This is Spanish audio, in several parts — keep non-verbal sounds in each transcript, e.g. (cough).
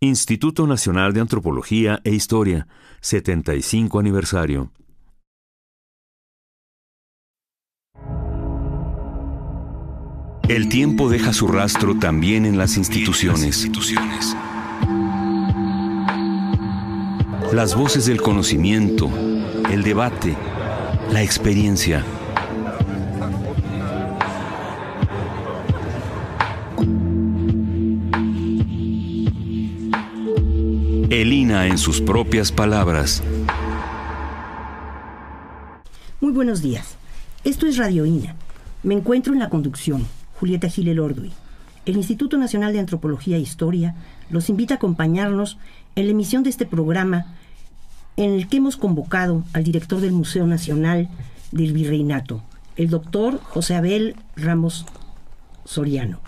Instituto Nacional de Antropología e Historia, 75 aniversario. El tiempo deja su rastro también en las instituciones. Las voces del conocimiento, el debate, la experiencia Elina en sus propias palabras. Muy buenos días. Esto es Radio INA. Me encuentro en la conducción, Julieta Gil Orduy. El Instituto Nacional de Antropología e Historia los invita a acompañarnos en la emisión de este programa en el que hemos convocado al director del Museo Nacional del Virreinato, el doctor José Abel Ramos Soriano.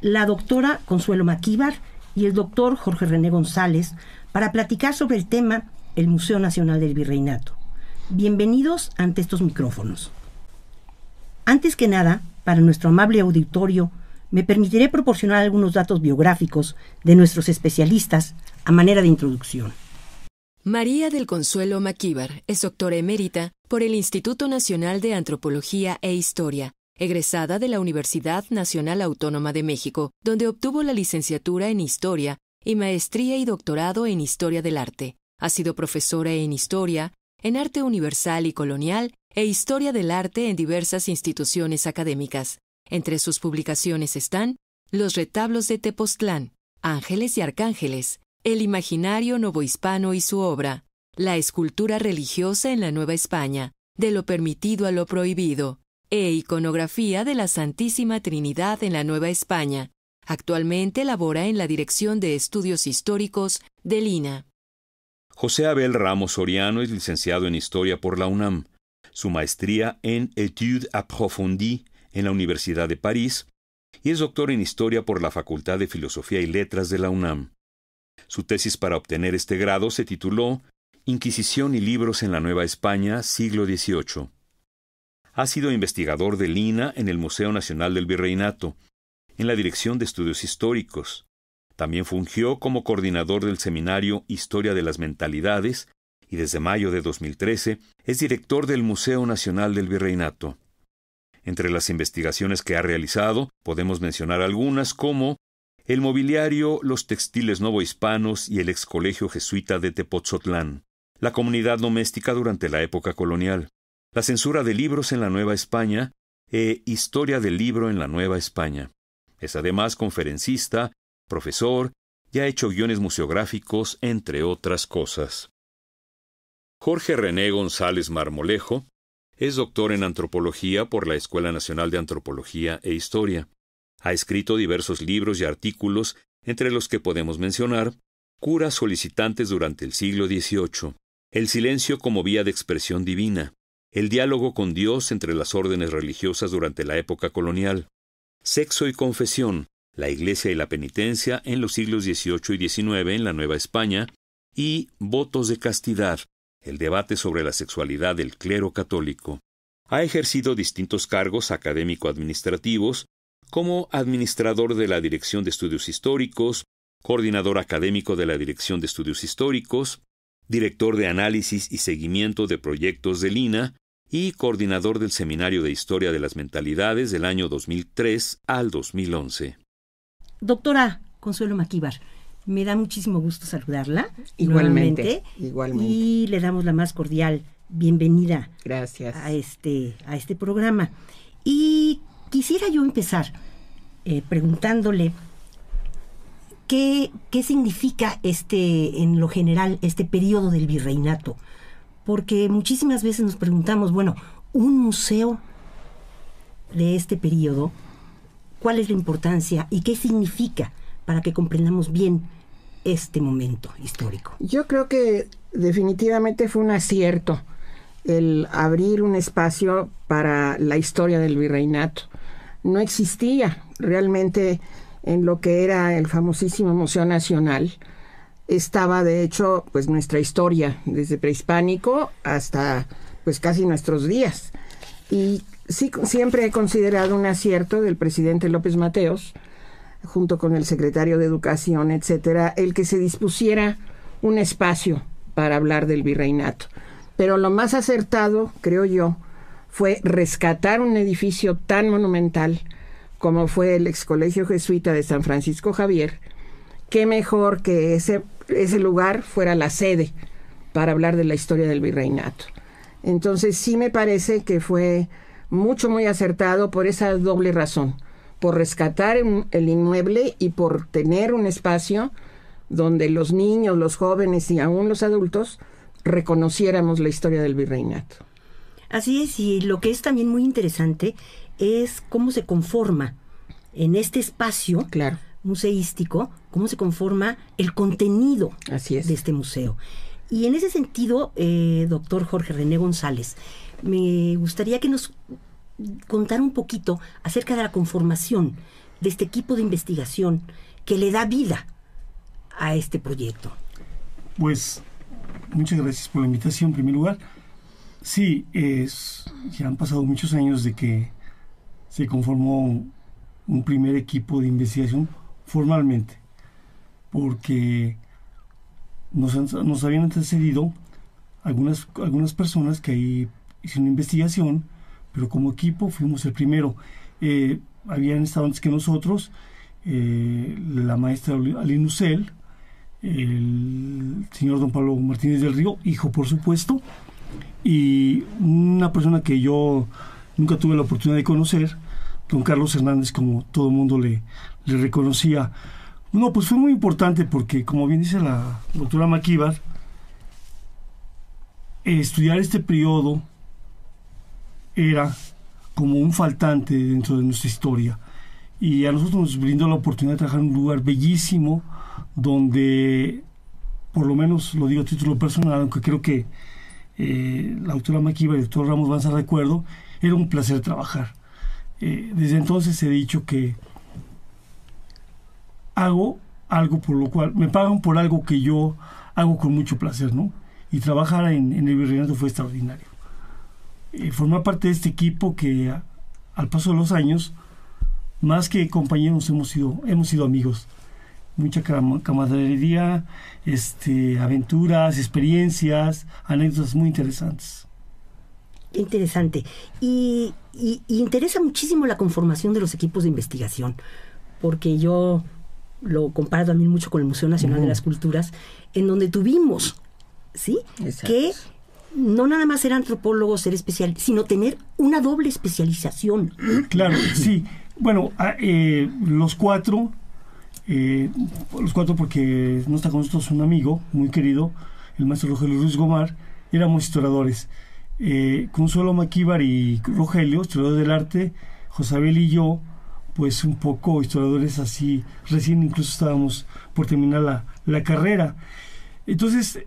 La doctora Consuelo Maquíbar y el doctor Jorge René González para platicar sobre el tema el Museo Nacional del Virreinato. Bienvenidos ante estos micrófonos. Antes que nada, para nuestro amable auditorio, me permitiré proporcionar algunos datos biográficos de nuestros especialistas a manera de introducción. María del Consuelo Maquíbar es doctora emérita por el Instituto Nacional de Antropología e Historia, egresada de la Universidad Nacional Autónoma de México, donde obtuvo la licenciatura en Historia y maestría y doctorado en Historia del Arte. Ha sido profesora en Historia, en Arte Universal y Colonial e Historia del Arte en diversas instituciones académicas. Entre sus publicaciones están Los retablos de Tepoztlán, Ángeles y Arcángeles, El imaginario novohispano y su obra, La escultura religiosa en la Nueva España, De lo permitido a lo prohibido, e iconografía de la Santísima Trinidad en la Nueva España. Actualmente labora en la Dirección de Estudios Históricos de Lina. José Abel Ramos Soriano es licenciado en Historia por la UNAM, su maestría en Études approfondies en la Universidad de París y es doctor en Historia por la Facultad de Filosofía y Letras de la UNAM. Su tesis para obtener este grado se tituló Inquisición y libros en la Nueva España, siglo XVIII. Ha sido investigador de Lina en el Museo Nacional del Virreinato, en la Dirección de Estudios Históricos. También fungió como coordinador del seminario Historia de las Mentalidades y desde mayo de 2013 es director del Museo Nacional del Virreinato. Entre las investigaciones que ha realizado podemos mencionar algunas como el mobiliario, los textiles novohispanos y el excolegio jesuita de Tepoztlán, la comunidad doméstica durante la época colonial, la censura de libros en la Nueva España e Historia del libro en la Nueva España. Es además conferencista, profesor y ha hecho guiones museográficos, entre otras cosas. Jorge René González Marmolejo es doctor en antropología por la Escuela Nacional de Antropología e Historia. Ha escrito diversos libros y artículos, entre los que podemos mencionar Curas solicitantes durante el siglo XVIII, El silencio como vía de expresión divina, el diálogo con Dios entre las órdenes religiosas durante la época colonial, sexo y confesión, la iglesia y la penitencia en los siglos XVIII y XIX en la Nueva España, y votos de castidad, el debate sobre la sexualidad del clero católico. Ha ejercido distintos cargos académico-administrativos, como administrador de la Dirección de Estudios Históricos, coordinador académico de la Dirección de Estudios Históricos, director de análisis y seguimiento de proyectos de INA, y coordinador del Seminario de Historia de las Mentalidades del año 2003 al 2011. Doctora Consuelo Maquíbar, me da muchísimo gusto saludarla. Igualmente. Igualmente. Y le damos la más cordial bienvenida. Gracias. A este, a este programa. Y quisiera yo empezar eh, preguntándole qué, qué significa este, en lo general, este periodo del virreinato porque muchísimas veces nos preguntamos, bueno, un museo de este periodo, ¿cuál es la importancia y qué significa para que comprendamos bien este momento histórico? Yo creo que definitivamente fue un acierto el abrir un espacio para la historia del virreinato. No existía realmente en lo que era el famosísimo Museo Nacional estaba de hecho pues nuestra historia desde prehispánico hasta pues casi nuestros días y sí siempre he considerado un acierto del presidente López Mateos junto con el secretario de Educación, etcétera, el que se dispusiera un espacio para hablar del virreinato. Pero lo más acertado, creo yo, fue rescatar un edificio tan monumental como fue el ex colegio jesuita de San Francisco Javier, qué mejor que ese ese lugar fuera la sede para hablar de la historia del virreinato. Entonces sí me parece que fue mucho, muy acertado por esa doble razón, por rescatar el inmueble y por tener un espacio donde los niños, los jóvenes y aún los adultos reconociéramos la historia del virreinato. Así es, y lo que es también muy interesante es cómo se conforma en este espacio claro museístico, cómo se conforma el contenido de este museo. Y en ese sentido, eh, doctor Jorge René González, me gustaría que nos contara un poquito acerca de la conformación de este equipo de investigación que le da vida a este proyecto. Pues muchas gracias por la invitación en primer lugar. Sí, es, ya han pasado muchos años de que se conformó un primer equipo de investigación formalmente, porque nos, habían antecedido algunas, algunas personas que ahí hicieron investigación, pero como equipo fuimos el primero. Eh, habían estado antes que nosotros eh, la maestra Aline el señor don Pablo Martínez del Río, hijo por supuesto, y una persona que yo nunca tuve la oportunidad de conocer, don Carlos Hernández, como todo el mundo le, le reconocía. No, pues fue muy importante porque, como bien dice la doctora Maquíbar, estudiar este periodo era como un faltante dentro de nuestra historia. Y a nosotros nos brindó la oportunidad de trabajar en un lugar bellísimo donde, por lo menos lo digo a título personal, aunque creo que eh, la doctora Maquiva y el doctor Ramos van a recuerdo, era un placer trabajar. Eh, desde entonces he dicho que hago algo por lo cual, me pagan por algo que yo hago con mucho placer, ¿no? Y trabajar en, el virreinato fue extraordinario. Eh, formar parte de este equipo que al paso de los años, más que compañeros, hemos sido, hemos sido amigos. Mucha camaradería, este, aventuras, experiencias, anécdotas muy interesantes. Interesante. y interesa muchísimo la conformación de los equipos de investigación, porque yo lo comparo también mucho con el Museo Nacional de las Culturas, en donde tuvimos, ¿sí? Que no nada más ser antropólogo, ser especial, sino tener una doble especialización. Eh, claro, sí. Bueno, ah, eh, los cuatro, eh, los cuatro porque no está con nosotros un amigo muy querido, el maestro Rogelio Ruiz Gomar, éramos historiadores. Eh, Consuelo Maquíbar y Rogelio, historiadores del arte, Josabel y yo, pues un poco historiadores así, recién incluso estábamos por terminar la, carrera. Entonces,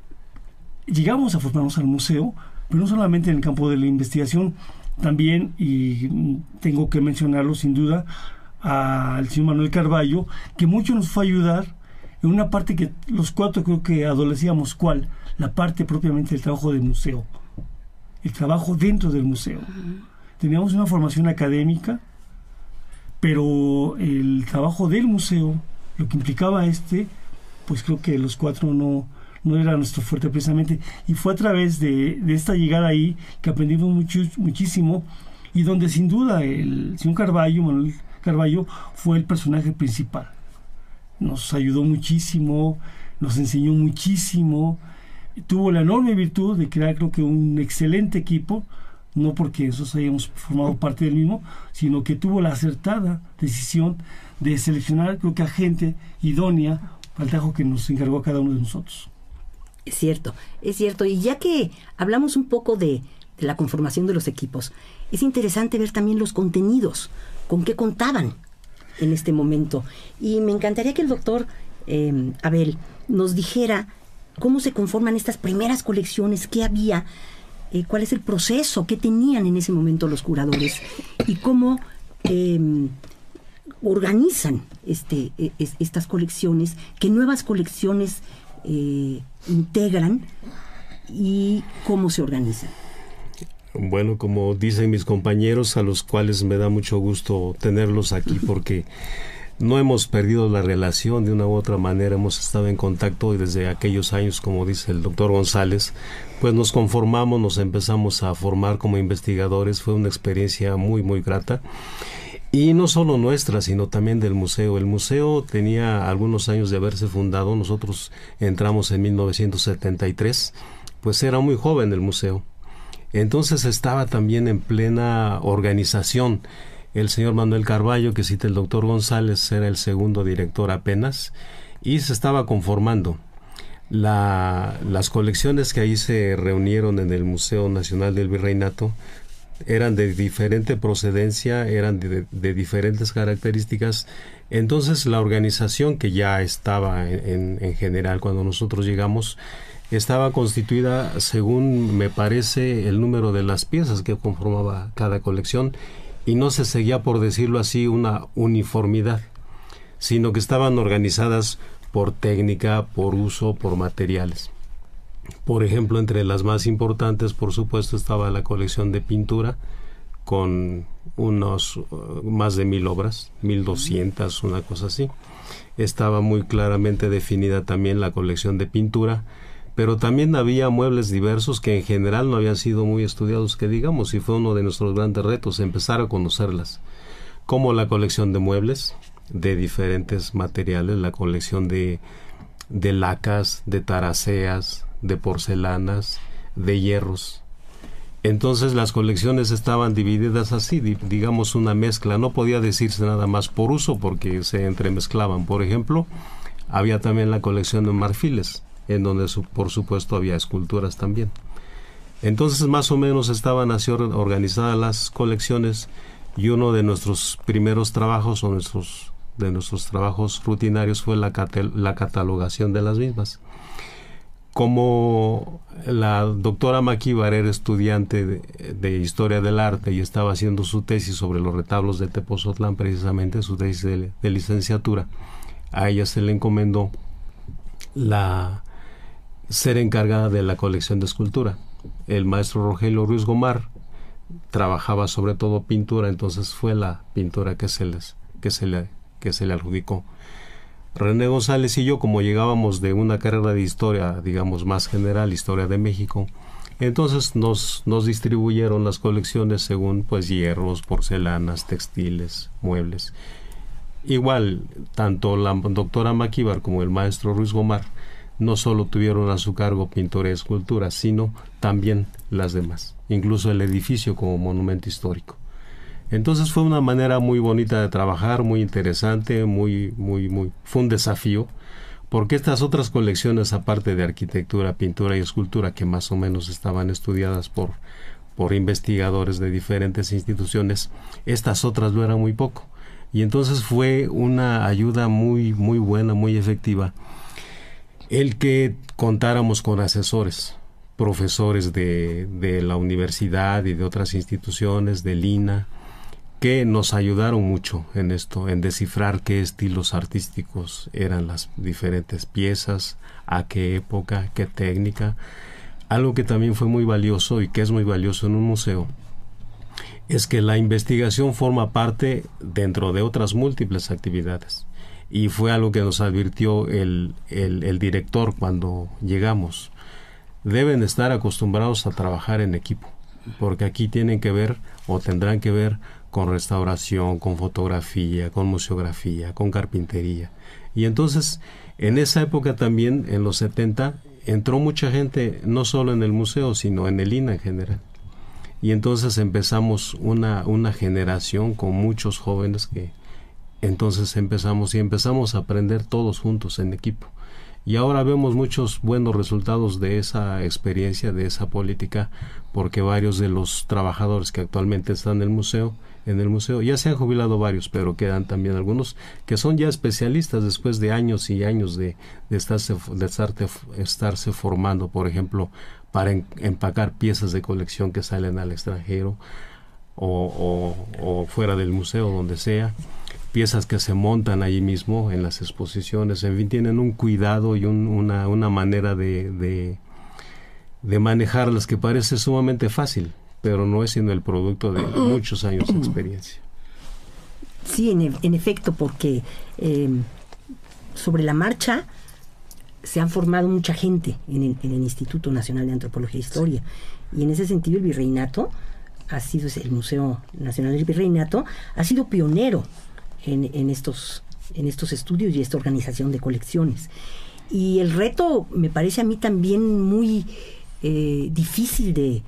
llegamos a formarnos al museo, pero no solamente en el campo de la investigación, también, y tengo que mencionarlo sin duda, al señor Manuel Carballo, que mucho nos fue a ayudar en una parte que los cuatro creo que adolecíamos, ¿cuál? La parte propiamente del trabajo de museo, el trabajo dentro del museo. Teníamos una formación académica, pero el trabajo del museo, lo que implicaba este, pues creo que los cuatro no, no era nuestro fuerte precisamente. Y fue a través de, esta llegada ahí que aprendimos muchísimo y donde sin duda el señor Carballo, Manuel Carballo, fue el personaje principal. Nos ayudó muchísimo, nos enseñó muchísimo, tuvo la enorme virtud de crear creo que un excelente equipo no porque esos hayamos formado parte del mismo, sino que tuvo la acertada decisión de seleccionar, creo que a gente idónea al trabajo que nos encargó a cada uno de nosotros. Es cierto, es cierto. Y ya que hablamos un poco de, la conformación de los equipos, es interesante ver también los contenidos, con qué contaban en este momento. Y me encantaría que el doctor eh, Abel nos dijera cómo se conforman estas primeras colecciones, qué había, eh, cuál es el proceso, que tenían en ese momento los curadores y cómo em, organizan este, e, estas colecciones, qué nuevas colecciones eh, integran y cómo se organizan. Bueno, como dicen mis compañeros, a los cuales me da mucho gusto tenerlos aquí porque no hemos perdido la relación de una u otra manera, hemos estado en contacto y desde aquellos años, como dice el doctor González, pues nos conformamos, nos empezamos a formar como investigadores, fue una experiencia muy, muy grata. Y no solo nuestra, sino también del museo. El museo tenía algunos años de haberse fundado, nosotros entramos en 1973, pues era muy joven el museo. Entonces estaba también en plena organización el señor Manuel Carballo, que cita el doctor González, era el segundo director apenas, y se estaba conformando. las colecciones que ahí se reunieron en el Museo Nacional del Virreinato eran de diferente procedencia, eran de, diferentes características. Entonces la organización que ya estaba en general cuando nosotros llegamos estaba constituida según me parece el número de las piezas que conformaba cada colección y no se seguía, por decirlo así, una uniformidad, sino que estaban organizadas por técnica, por uso, por materiales. Por ejemplo, entre las más importantes, por supuesto, estaba la colección de pintura, con unos uh, más de mil obras, mil doscientas, una cosa así. Estaba muy claramente definida también la colección de pintura, pero también había muebles diversos que en general no habían sido muy estudiados, que digamos, y fue uno de nuestros grandes retos, empezar a conocerlas, como la colección de muebles de diferentes materiales, la colección de, de lacas, de taraceas, de porcelanas, de hierros. Entonces las colecciones estaban divididas así, digamos una mezcla, no podía decirse nada más por uso porque se entremezclaban. Por ejemplo, había también la colección de marfiles, en donde por supuesto había esculturas también. Entonces más o menos estaban así organizadas las colecciones y uno de nuestros primeros trabajos o de nuestros trabajos rutinarios fue la, la catalogación de las mismas. Como la doctora Maquíbar era estudiante de, Historia del Arte y estaba haciendo su tesis sobre los retablos de Tepozotlán, precisamente su tesis de licenciatura, a ella se le encomendó la ser encargada de la colección de escultura. El maestro Rogelio Ruiz Gomar trabajaba sobre todo pintura, entonces fue la pintura que se, que se, le, que se le adjudicó. René González y yo, como llegábamos de una carrera de historia, digamos más general, historia de México, entonces nos, nos distribuyeron las colecciones según pues hierros, porcelanas, textiles, muebles. Igual, tanto la doctora Maquíbar como el maestro Ruiz Gomar no solo tuvieron a su cargo pintura y escultura, sino también las demás, incluso el edificio como monumento histórico. Entonces fue una manera muy bonita de trabajar, muy interesante, muy, muy, muy, fue un desafío, porque estas otras colecciones, aparte de arquitectura, pintura y escultura, que más o menos estaban estudiadas por, por investigadores de diferentes instituciones, estas otras lo eran muy poco. Y entonces fue una ayuda muy, muy buena, muy efectiva el que contáramos con asesores, profesores de, de la universidad y de otras instituciones, de lina que nos ayudaron mucho en esto, en descifrar qué estilos artísticos eran las diferentes piezas, a qué época, qué técnica. Algo que también fue muy valioso y que es muy valioso en un museo es que la investigación forma parte dentro de otras múltiples actividades y fue algo que nos advirtió el, el, director cuando llegamos. Deben estar acostumbrados a trabajar en equipo, porque aquí tienen que ver o tendrán que ver con restauración, con fotografía, con museografía, con carpintería. Y entonces, en esa época también, en los 70, entró mucha gente, no solo en el museo, sino en el INA en general. Y entonces empezamos una, una generación con muchos jóvenes que entonces empezamos y empezamos a aprender todos juntos en equipo. Y ahora vemos muchos buenos resultados de esa experiencia, de esa política, porque varios de los trabajadores que actualmente están en el museo, en el museo, ya se han jubilado varios, pero quedan también algunos que son ya especialistas después de años y años de, estarse, de estarse formando, por ejemplo, para empacar piezas de colección que salen al extranjero o fuera del museo, donde sea piezas que se montan allí mismo en las exposiciones, en fin, tienen un cuidado y una, manera de, manejarlas que parece sumamente fácil, pero no es sino el producto de (clears throat) muchos años de experiencia. Sí, en, efecto, porque em, sobre la marcha se han formado mucha gente en el, Instituto Nacional de Antropología e Historia. Y en ese sentido el virreinato ha sido, el Museo Nacional del Virreinato, ha sido pionero en, estos, en estos estudios y esta organización de colecciones. Y el reto me parece a mí también muy eh, difícil de,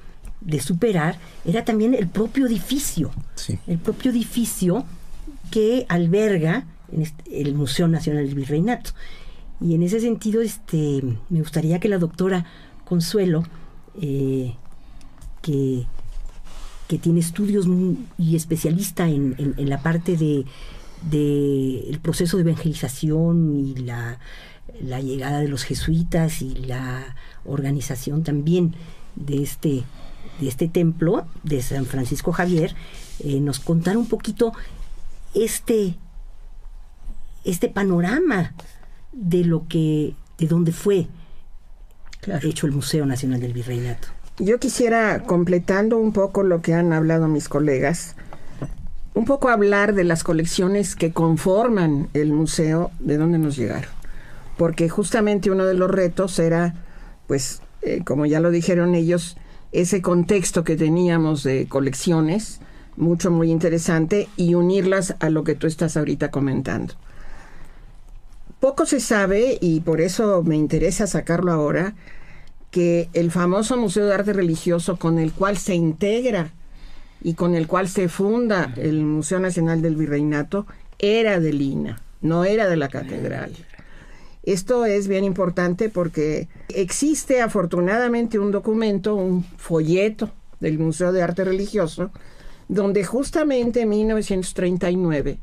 superar, era también el propio edificio. El propio edificio que alberga el Museo Nacional del Virreinato. Y en ese sentido, este, me gustaría que la doctora Consuelo, eh, que, tiene estudios y especialista en la parte de, del el proceso de evangelización y la, llegada de los jesuitas y la organización también de este, de este templo de San Francisco Javier, eh, nos contar un poquito este, este panorama de lo que, de dónde fue hecho el Museo Nacional del Virreinato. Yo quisiera, completando un poco lo que han hablado mis colegas, un poco hablar de las colecciones que conforman el museo, de dónde nos llegaron. Porque justamente uno de los retos era, pues, eh, como ya lo dijeron ellos, ese contexto que teníamos de colecciones, mucho, muy interesante, y unirlas a lo que tú estás ahorita comentando. Poco se sabe, y por eso me interesa sacarlo ahora, que el famoso Museo de Arte Religioso con el cual se integra y con el cual se funda el Museo Nacional del Virreinato, era de Lina, no era de la catedral. Esto es bien importante porque existe afortunadamente un documento, un folleto del Museo de Arte Religioso, donde justamente en 1939,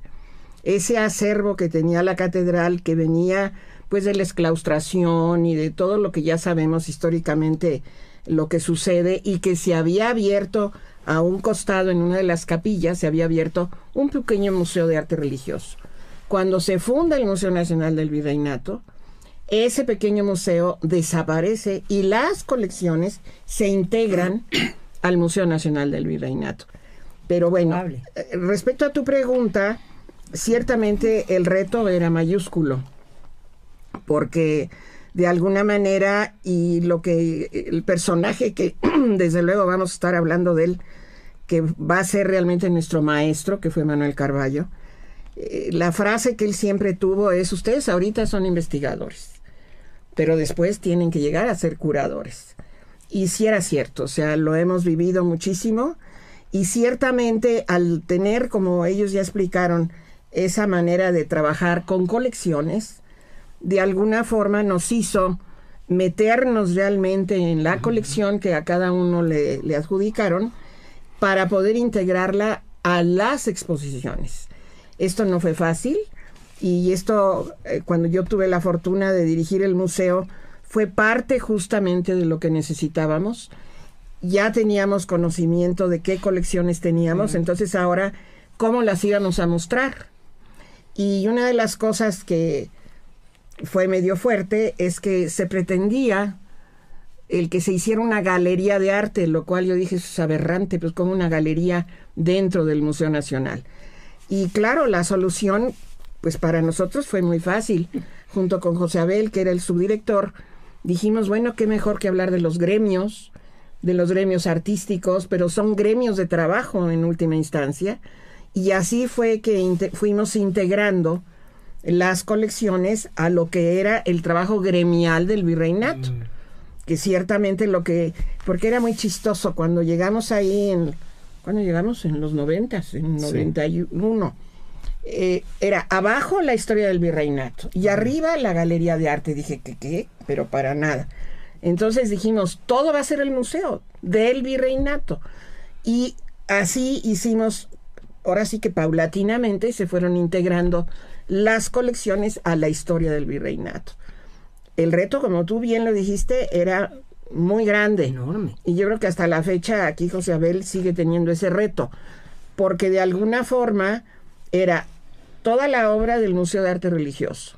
ese acervo que tenía la catedral, que venía pues de la exclaustración y de todo lo que ya sabemos históricamente lo que sucede y que se había abierto a un costado, en una de las capillas, se había abierto un pequeño museo de arte religioso. Cuando se funda el Museo Nacional del Virreinato, ese pequeño museo desaparece y las colecciones se integran (coughs) al Museo Nacional del Virreinato. Pero bueno, eh, respecto a tu pregunta, ciertamente el reto era mayúsculo, porque de alguna manera y lo que el personaje que (clears throat) desde luego vamos a estar hablando de él que va a ser realmente nuestro maestro, que fue Manuel Carballo, eh, la frase que él siempre tuvo es, ustedes ahorita son investigadores, pero después tienen que llegar a ser curadores. Y si era cierto, o sea, lo hemos vivido muchísimo y ciertamente al tener, como ellos ya explicaron, esa manera de trabajar con colecciones, de alguna forma nos hizo meternos realmente en la colección que a cada uno le adjudicaron para poder integrarla a las exposiciones. Esto no fue fácil y esto, eh, cuando yo tuve la fortuna de dirigir el museo, fue parte justamente de lo que necesitábamos. Ya teníamos conocimiento de qué colecciones teníamos, entonces ahora, ¿cómo las íbamos a mostrar? Y una de las cosas que fue medio fuerte es que se pretendía el que se hiciera una galería de arte, lo cual yo dije, es aberrante, pues como una galería dentro del Museo Nacional. Y claro, la solución, pues para nosotros fue muy fácil. Junto con José Abel, que era el subdirector, dijimos, bueno, qué mejor que hablar de los gremios, de los gremios artísticos, pero son gremios de trabajo en última instancia. Y así fue que fuimos integrando las colecciones a lo que era el trabajo gremial del virreinato. Mm que ciertamente lo que, porque era muy chistoso, cuando llegamos ahí, en, cuando llegamos en los noventas, en 91, eh, era abajo la historia del virreinato y arriba la galería de arte. Dije que qué, pero para nada. Entonces dijimos, todo va a ser el museo del virreinato. Y así hicimos, ahora sí que paulatinamente se fueron integrando las colecciones a la historia del virreinato el reto, como tú bien lo dijiste, era muy grande, enorme. Y yo creo que hasta la fecha aquí José Abel sigue teniendo ese reto, porque de alguna forma era toda la obra del Museo de Arte Religioso.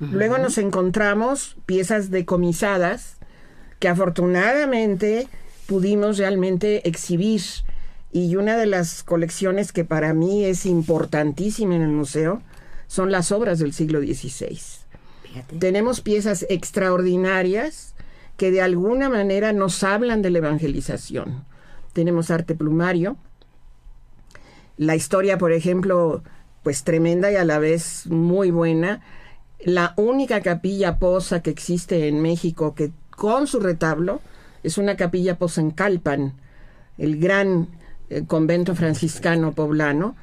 Luego nos encontramos piezas decomisadas que afortunadamente pudimos realmente exhibir. Y una de las colecciones que para mí es importantísima en el museo son las obras del siglo XVI. Tenemos piezas extraordinarias que de alguna manera nos hablan de la evangelización. Tenemos arte plumario, la historia, por ejemplo, pues tremenda y a la vez muy buena, la única capilla posa que existe en México que con su retablo es una capilla posa en Calpan, el gran eh, convento franciscano poblano,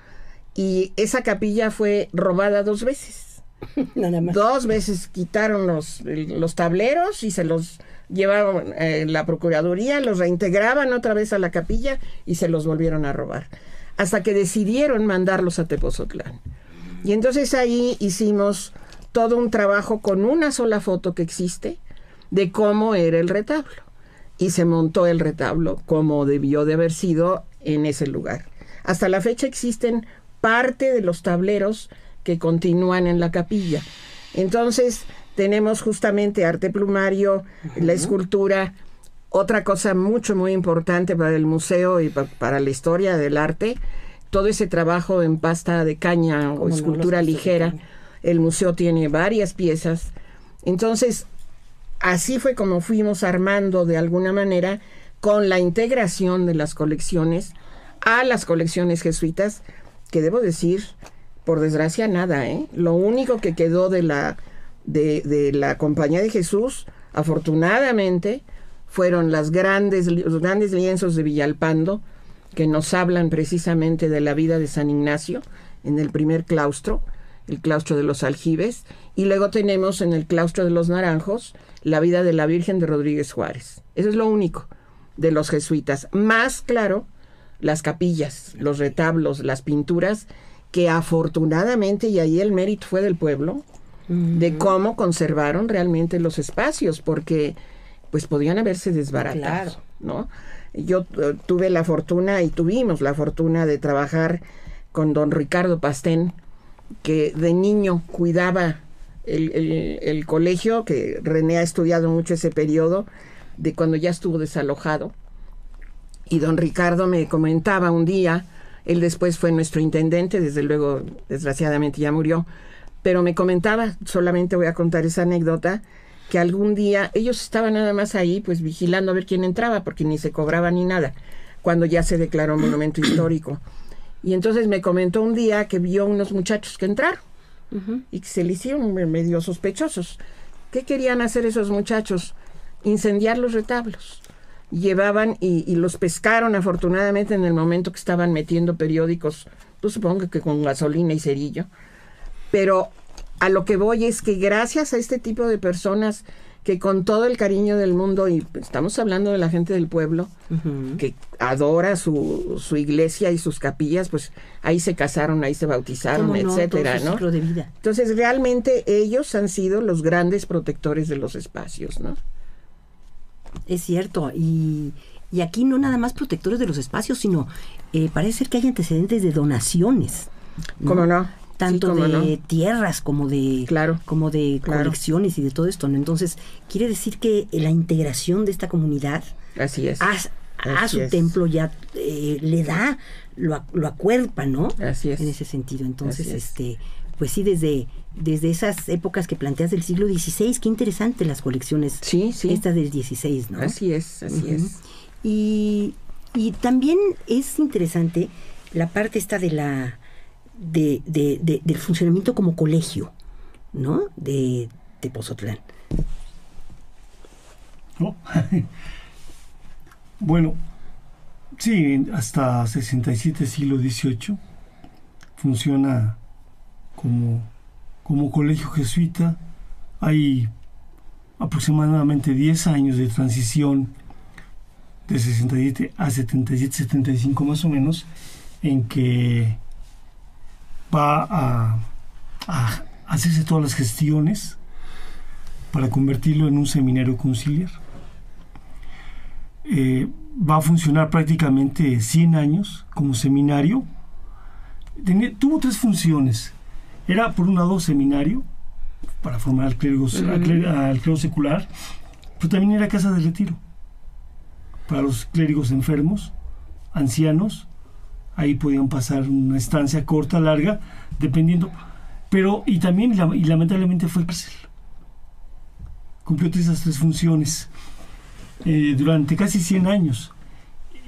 y esa capilla fue robada dos veces (laughs) Nada Dos veces quitaron los, los tableros y se los llevaron eh, la Procuraduría, los reintegraban otra vez a la capilla y se los volvieron a robar. Hasta que decidieron mandarlos a Tepozotlán. Y entonces ahí hicimos todo un trabajo con una sola foto que existe de cómo era el retablo. Y se montó el retablo como debió de haber sido en ese lugar. Hasta la fecha existen parte de los tableros que continúan en la capilla. Entonces, tenemos justamente arte plumario, la escultura. Otra cosa mucho, muy importante para el museo y para la historia del arte, todo ese trabajo en pasta de caña o escultura ligera. El museo tiene varias piezas. Entonces, así fue como fuimos armando de alguna manera con la integración de las colecciones a las colecciones jesuitas, que debo decir, por desgracia nada, ¿eh? Lo único que quedó de la, de, la Compañía de Jesús, afortunadamente, fueron las grandes, los grandes lienzos de Villalpando, que nos hablan precisamente de la vida de San Ignacio en el primer claustro, el claustro de los aljibes, y luego tenemos en el claustro de los naranjos la vida de la Virgen de Rodríguez Juárez. Eso es lo único de los jesuitas. Más claro, las capillas, los retablos, las pinturas que afortunadamente, y ahí el mérito fue del pueblo, de cómo conservaron realmente los espacios, porque pues podían haberse desbaratado, ¿no? Yo eh, tuve la fortuna y tuvimos la fortuna de trabajar con don Ricardo Pastén, que de niño cuidaba el, el, colegio, que René ha estudiado mucho ese periodo, de cuando ya estuvo desalojado. Y don Ricardo me comentaba un día él después fue nuestro intendente, desde luego, desgraciadamente ya murió. Pero me comentaba, solamente voy a contar esa anécdota, que algún día ellos estaban nada más ahí, pues vigilando a ver quién entraba, porque ni se cobraba ni nada, cuando ya se declaró monumento histórico. Y entonces me comentó un día que vio unos muchachos que entraron y que se le hicieron medio sospechosos. ¿Qué querían hacer esos muchachos? Incendiar los retablos llevaban y, los pescaron afortunadamente en el momento que estaban metiendo periódicos, pues supongo que con gasolina y cerillo. Pero a lo que voy es que gracias a este tipo de personas que con todo el cariño del mundo, y estamos hablando de la gente del pueblo, que adora su, iglesia y sus capillas, pues ahí se casaron, ahí se bautizaron, etcétera, ¿no? Entonces realmente ellos han sido los grandes protectores de los espacios, ¿no? Es cierto, y, y aquí no nada más protectores de los espacios, sino eh, parece ser que hay antecedentes de donaciones. ¿Cómo no? Tanto de tierras como de, claro, como de colecciones y de todo esto. ¿no? Entonces, quiere decir que la integración de esta comunidad a, su templo ya eh, le da, lo, lo, acuerpa, ¿no? Así es. En ese sentido. Entonces, este, pues sí, desde desde esas épocas que planteas del siglo XVI. Qué interesante las colecciones. Sí, sí. Estas del XVI, ¿no? Así es, así es. Y, también es interesante la parte esta de la, de, del funcionamiento como colegio, ¿no? De Pozotlán... Oh. (laughs) bueno, sí, hasta 67 siglo XVIII funciona como como colegio jesuita hay aproximadamente 10 años de transición de 67 a 77, 75 más o menos, en que va a, hacerse todas las gestiones para convertirlo en un seminario conciliar. Eh, va a funcionar prácticamente 100 años como seminario. tuvo tres funciones. Era, por un lado, seminario para formar al clero, secular, pero también era casa de retiro para los clérigos enfermos, ancianos. Ahí podían pasar una estancia corta, larga, dependiendo. Pero, y también, y lamentablemente fue cárcel. Cumplió esas tres funciones eh, durante casi 100 años.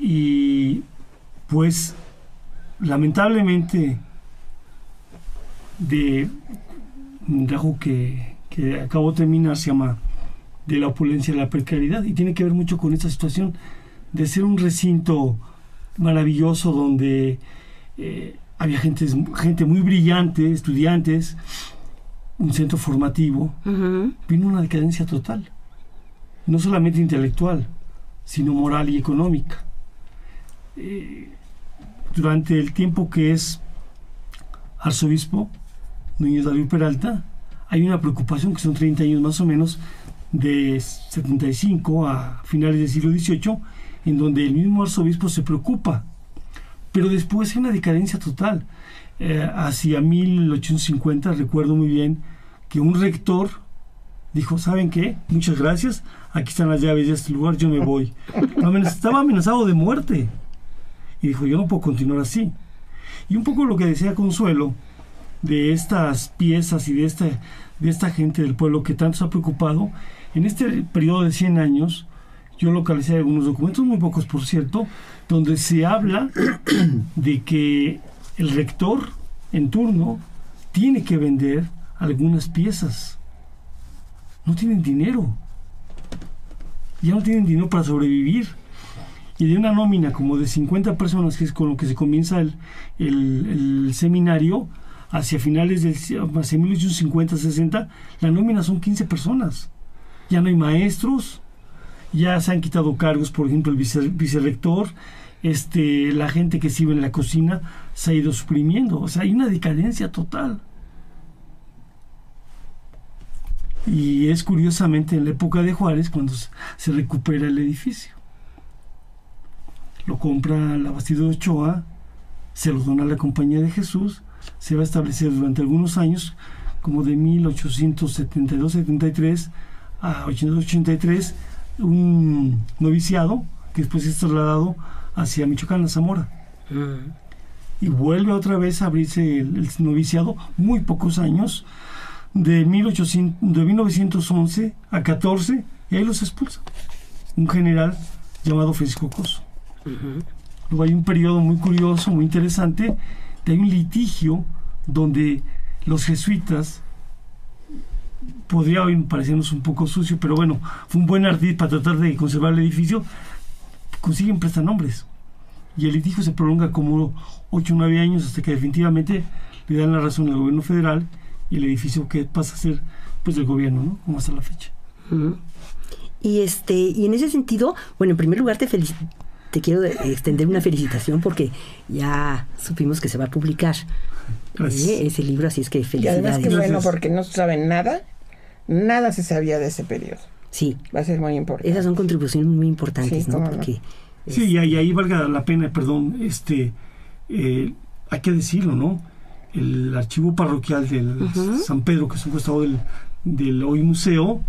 Y, pues, lamentablemente, de, de algo que, que acabo de terminar, se llama de la opulencia, de la precariedad, y tiene que ver mucho con esta situación de ser un recinto maravilloso donde eh, había gente, gente muy brillante, estudiantes, un centro formativo, vino una decadencia total, no solamente intelectual, sino moral y económica. Eh, durante el tiempo que es arzobispo, Núñez David Peralta, hay una preocupación que son 30 años más o menos, de 75 a finales del siglo XVIII, en donde el mismo arzobispo se preocupa, pero después hay una decadencia total. Eh, hacia 1850 recuerdo muy bien que un rector dijo, ¿saben qué? Muchas gracias, aquí están las llaves de este lugar, yo me voy. Estaba amenazado de muerte. Y dijo, yo no puedo continuar así. Y un poco lo que decía Consuelo, de estas piezas y de, este, de esta gente del pueblo que tanto se ha preocupado, en este periodo de 100 años, yo localicé algunos documentos, muy pocos por cierto, donde se habla (coughs) de que el rector en turno tiene que vender algunas piezas. No tienen dinero. Ya no tienen dinero para sobrevivir. Y de una nómina como de 50 personas, que es con lo que se comienza el seminario, hacia finales del hacia 1850-60, la nómina son 15 personas. Ya no hay maestros, ya se han quitado cargos, por ejemplo, el vice, vicerrector, este, la gente que sirve en la cocina se ha ido suprimiendo. O sea, hay una decadencia total. Y es curiosamente en la época de Juárez cuando se recupera el edificio. Lo compra la de Ochoa, se lo dona a la Compañía de Jesús se va a establecer durante algunos años, como de 1872-73 a 1883, un noviciado que después es trasladado hacia Michoacán, la Zamora. Ah. Y vuelve otra vez a abrirse el, noviciado, muy pocos años, de, de 1911 a 14, y ahí los expulsa. Un general llamado Francisco Coso. Luego hay un periodo muy curioso, muy interesante, de un litigio donde los jesuitas podría hoy parecernos un poco sucio, pero bueno, fue un buen ardid para tratar de conservar el edificio, consiguen prestanombres. Y el litigio se prolonga como 8 o 9 años hasta que definitivamente le dan la razón al gobierno federal y el edificio que pasa a ser pues del gobierno, ¿no? Como hasta la fecha. Y este, y en ese sentido, bueno, en primer lugar te felicito te quiero extender este, una felicitación porque ya supimos que se va a publicar ¿eh? pues ese libro, así es que felicidades. Y además que bueno, porque no saben nada, nada se sabía de ese periodo. Sí. Va a ser muy importante. Esas son contribuciones muy importantes, ¿no? Porque Sí, y ahí, valga la pena, perdón, este, eh, hay que decirlo, ¿no? El archivo parroquial de San Pedro, que es un costado del hoy museo,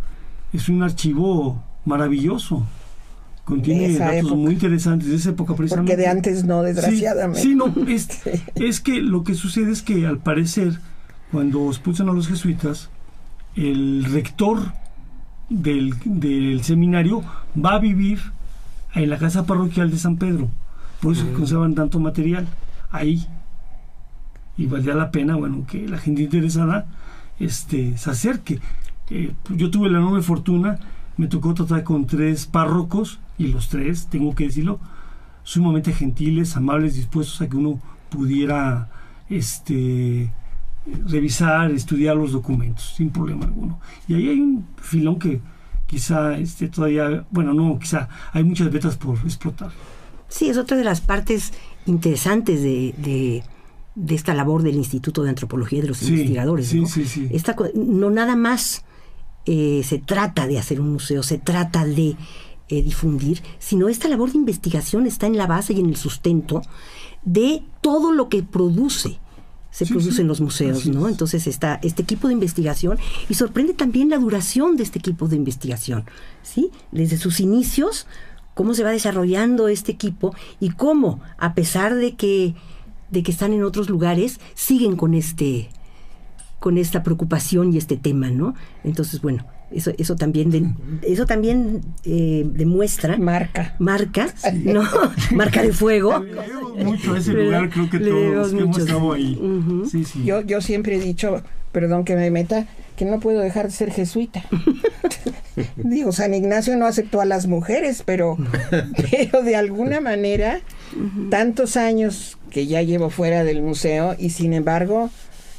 es un archivo maravilloso contiene datos muy interesantes de esa época precisamente. Porque de antes no, desgraciadamente. Sí, no, es, (laughs) es, que lo que sucede es que al parecer, cuando expulsan a los jesuitas, el rector del, del seminario va a vivir en la casa parroquial de San Pedro. Por eso mm. conservan tanto material ahí. Y valdría la pena, bueno, que la gente interesada este, se acerque. Eh, yo tuve la enorme fortuna me tocó tratar con tres párrocos y los tres, tengo que decirlo, sumamente gentiles, amables, dispuestos a que uno pudiera este, revisar, estudiar los documentos sin problema alguno. Y ahí hay un filón que quizá este, todavía, bueno, no, quizá hay muchas vetas por explotar. Sí, es otra de las partes interesantes de, esta labor del Instituto de Antropología de los Investigadores. Sí, ¿no? Sí, ¿no? nada más eh, se trata de hacer un museo, se trata de eh, difundir, sino esta labor de investigación está en la base y en el sustento de todo lo que produce se produce en los museos, ¿no? Entonces está este equipo de investigación y sorprende también la duración de este equipo de investigación, ¿sí? Desde sus inicios, cómo se va desarrollando este equipo y cómo, a pesar de que, de que están en otros lugares, siguen con este, con esta preocupación y este tema, ¿no? Entonces, bueno, eso, eso también, eso también eh, demuestra. Marca. Marca, ¿no? (laughs) Marca de fuego. Le mucho a ese lugar, creo que todos hemos estado ahí. sí, sí. Yo, yo siempre he dicho, perdón que me meta, que no puedo dejar de ser jesuita. (laughs) Digo, San Ignacio no aceptó a las mujeres, pero, (laughs) pero de alguna manera, tantos años que ya llevo fuera del museo y sin embargo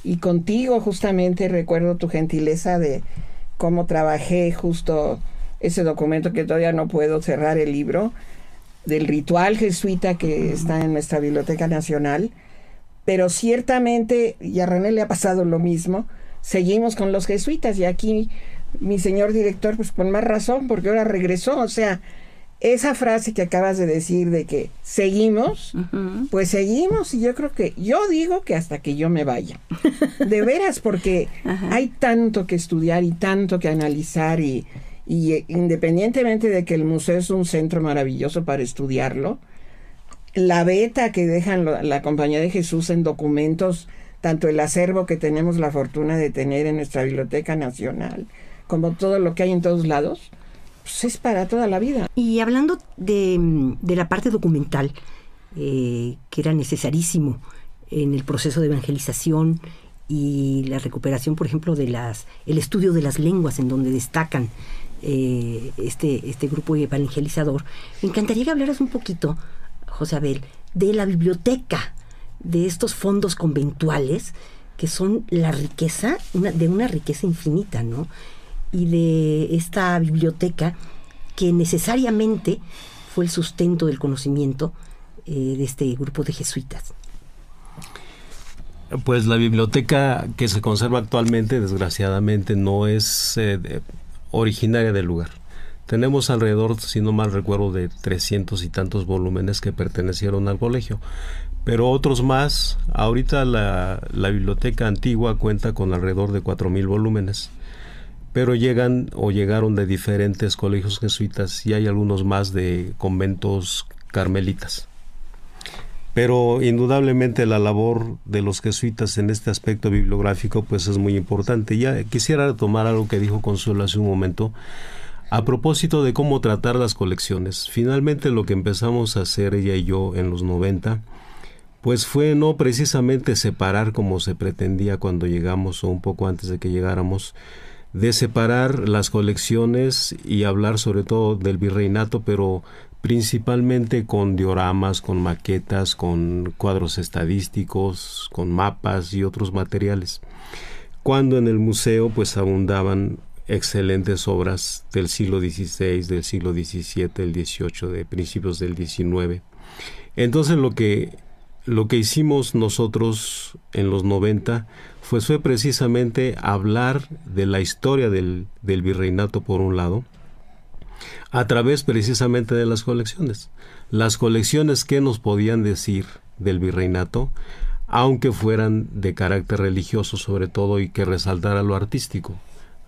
y contigo justamente recuerdo tu gentileza de cómo trabajé justo ese documento que todavía no puedo cerrar el libro del ritual jesuita que está en nuestra Biblioteca Nacional, pero ciertamente, y a René le ha pasado lo mismo, seguimos con los jesuitas y aquí mi señor director, pues con más razón, porque ahora regresó, o sea, esa frase que acabas de decir de que seguimos, pues seguimos y yo creo que yo digo que hasta que yo me vaya. De veras, porque (laughs) hay tanto que estudiar y tanto que analizar y, eh, independientemente de que el museo es un centro maravilloso para estudiarlo, la beta que dejan la Compañía de Jesús en documentos, tanto el acervo que tenemos la fortuna de tener en nuestra Biblioteca Nacional, como todo lo que hay en todos lados, pues es para toda la vida. Y hablando de, la parte documental, eh, que era necesarísimo en el proceso de evangelización y la recuperación, por ejemplo, de las, el estudio de las lenguas, en donde destacan eh, este, este grupo evangelizador, me encantaría que hablaras un poquito, José Abel, de la biblioteca, de estos fondos conventuales, que son la riqueza, de una riqueza infinita, ¿no? y de esta biblioteca que necesariamente fue el sustento del conocimiento eh, de este grupo de jesuitas. Pues la biblioteca que se conserva actualmente, desgraciadamente, no es eh, originaria del lugar. Tenemos alrededor, si no mal recuerdo, de 300 y tantos volúmenes que pertenecieron al colegio, pero otros más. Ahorita la, biblioteca antigua cuenta con alrededor de cuatro 4.000 volúmenes pero llegan o llegaron de diferentes colegios jesuitas y hay algunos más de conventos carmelitas. Pero indudablemente la labor de los jesuitas en este aspecto bibliográfico pues es muy importante. Ya quisiera retomar algo que dijo Consuelo hace un momento a propósito de cómo tratar las colecciones. Finalmente lo que empezamos a hacer ella y yo en los 90 pues fue no precisamente separar como se pretendía cuando llegamos o un poco antes de que llegáramos, de separar las colecciones y hablar sobre todo del virreinato, pero principalmente con dioramas, con maquetas, con cuadros estadísticos, con mapas y otros materiales. Cuando en el museo pues abundaban excelentes obras del siglo XVI, del siglo XVII, del XVIII, de principios del XIX. Entonces lo que, lo que hicimos nosotros en los 90 pues fue precisamente hablar de la historia del, virreinato por un lado, a través precisamente de las colecciones. Las colecciones que nos podían decir del virreinato, aunque fueran de carácter religioso sobre todo y que resaltara lo artístico.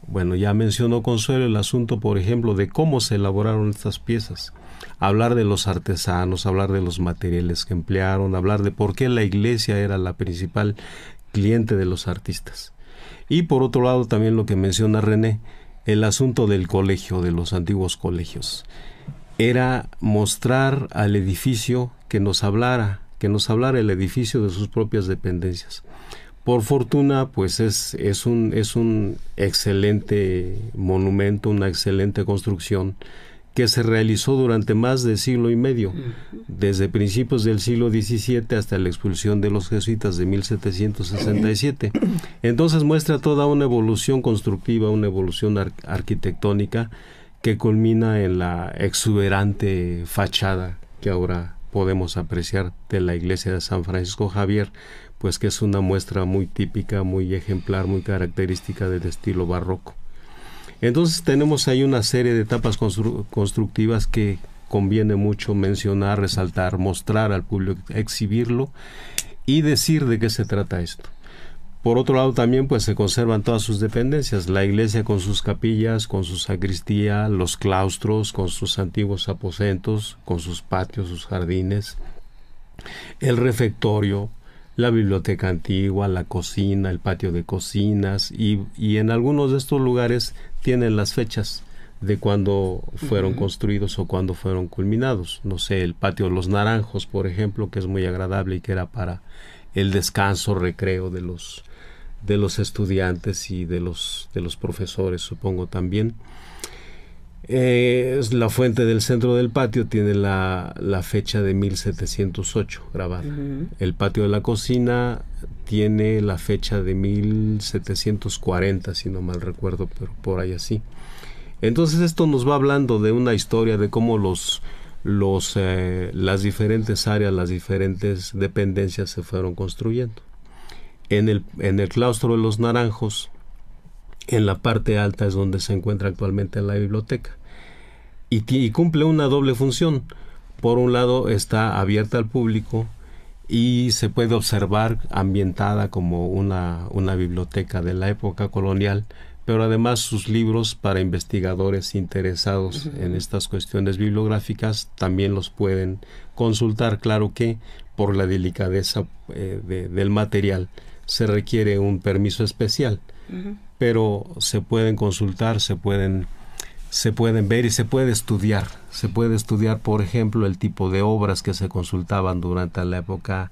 Bueno, ya mencionó Consuelo el asunto, por ejemplo, de cómo se elaboraron estas piezas. Hablar de los artesanos, hablar de los materiales que emplearon, hablar de por qué la iglesia era la principal cliente de los artistas. Y por otro lado, también lo que menciona René, el asunto del colegio, de los antiguos colegios, era mostrar al edificio que nos hablara, que nos hablara el edificio de sus propias dependencias. Por fortuna, pues es, es, un, es un excelente monumento, una excelente construcción que se realizó durante más de siglo y medio, desde principios del siglo XVII hasta la expulsión de los jesuitas de 1767. Entonces muestra toda una evolución constructiva, una evolución arquitectónica que culmina en la exuberante fachada que ahora podemos apreciar de la iglesia de San Francisco Javier, pues que es una muestra muy típica, muy ejemplar, muy característica del estilo barroco. Entonces tenemos ahí una serie de etapas constructivas que conviene mucho mencionar, resaltar, mostrar al público, exhibirlo y decir de qué se trata esto. Por otro lado también pues se conservan todas sus dependencias, la iglesia con sus capillas, con su sacristía, los claustros, con sus antiguos aposentos, con sus patios, sus jardines, el refectorio, la biblioteca antigua, la cocina, el patio de cocinas y en algunos de estos lugares tienen las fechas de cuando fueron construidos o cuando fueron culminados. No sé, el patio Los Naranjos, por ejemplo, que es muy agradable y que era para el descanso, recreo de los de los estudiantes y de los de los profesores, supongo también la fuente del centro del patio, tiene la, fecha de 1708 grabada. El patio de la cocina tiene la fecha de 1740, si no mal recuerdo, pero por ahí así. Entonces esto nos va hablando de una historia de cómo los, los, eh, las diferentes áreas, las diferentes dependencias se fueron construyendo. En el, en el claustro de los naranjos, en la parte alta es donde se encuentra actualmente la biblioteca. Y, cumple una doble función. Por un lado está abierta al público y se puede observar ambientada como una, biblioteca de la época colonial, pero además sus libros para investigadores interesados en estas cuestiones bibliográficas también los pueden consultar. Claro que por la delicadeza eh, del material se requiere un permiso especial pero se pueden consultar, se pueden, se pueden ver y se puede estudiar. Se puede estudiar, por ejemplo, el tipo de obras que se consultaban durante la época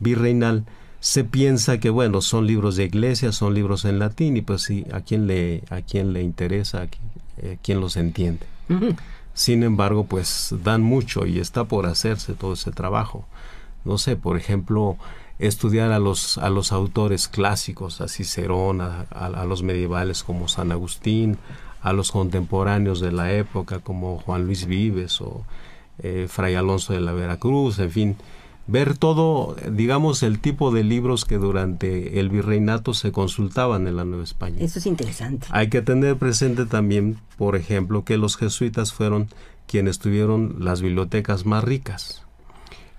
virreinal. Se piensa que, bueno, son libros de iglesia, son libros en latín, y pues sí, ¿a quien le, a quien le interesa? ¿A eh, quién, los entiende? Sin embargo, pues dan mucho y está por hacerse todo ese trabajo. No sé, por ejemplo, estudiar a los, a los autores clásicos, a Cicerón, a, los medievales como San Agustín, a los contemporáneos de la época como Juan Luis Vives o eh, Fray Alonso de la Veracruz, en fin, ver todo, digamos, el tipo de libros que durante el virreinato se consultaban en la Nueva España. Eso es interesante. Hay que tener presente también, por ejemplo, que los jesuitas fueron quienes tuvieron las bibliotecas más ricas.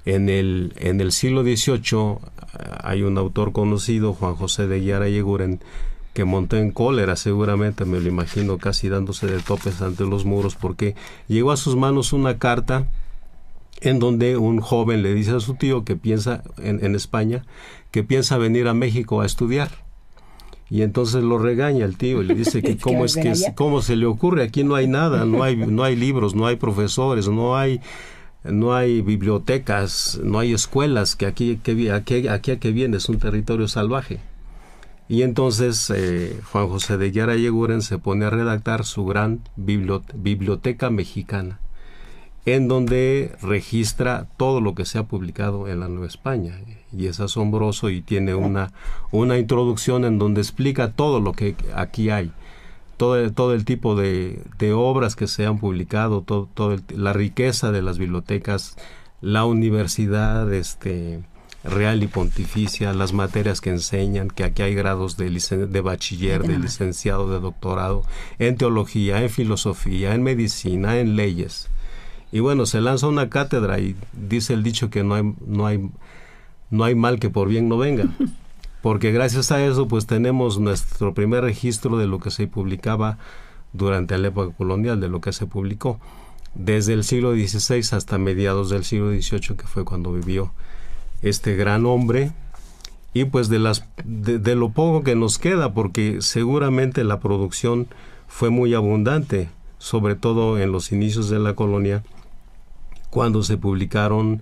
En el, en el siglo XVIII eh, hay un autor conocido, Juan José de y Yeguren, que montó en cólera, seguramente me lo imagino casi dándose de topes ante los muros, porque llegó a sus manos una carta en donde un joven le dice a su tío que piensa en, en España, que piensa venir a México a estudiar. Y entonces lo regaña el tío y le dice (laughs) que cómo es que cómo se le ocurre, aquí no hay nada, no hay no hay libros, no hay profesores, no hay no hay bibliotecas, no hay escuelas, que aquí, que, aquí, aquí a que viene es un territorio salvaje. Y entonces eh, Juan José de Yara Yeguren se pone a redactar su gran biblioteca, biblioteca mexicana, en donde registra todo lo que se ha publicado en la Nueva España. Y es asombroso y tiene una, una introducción en donde explica todo lo que aquí hay todo, el tipo de, obras que se han publicado, todo, la riqueza de las bibliotecas, la universidad este, real y pontificia, las materias que enseñan, que aquí hay grados de, de bachiller, de licenciado, de doctorado, en teología, en filosofía, en medicina, en leyes. Y bueno, se lanza una cátedra y dice el dicho que no no hay, no hay mal que por bien no venga. (laughs) porque gracias a eso pues tenemos nuestro primer registro de lo que se publicaba durante la época colonial, de lo que se publicó desde el siglo XVI hasta mediados del siglo XVIII, que fue cuando vivió este gran hombre. Y pues de, las, de, de lo poco que nos queda, porque seguramente la producción fue muy abundante, sobre todo en los inicios de la colonia, cuando se publicaron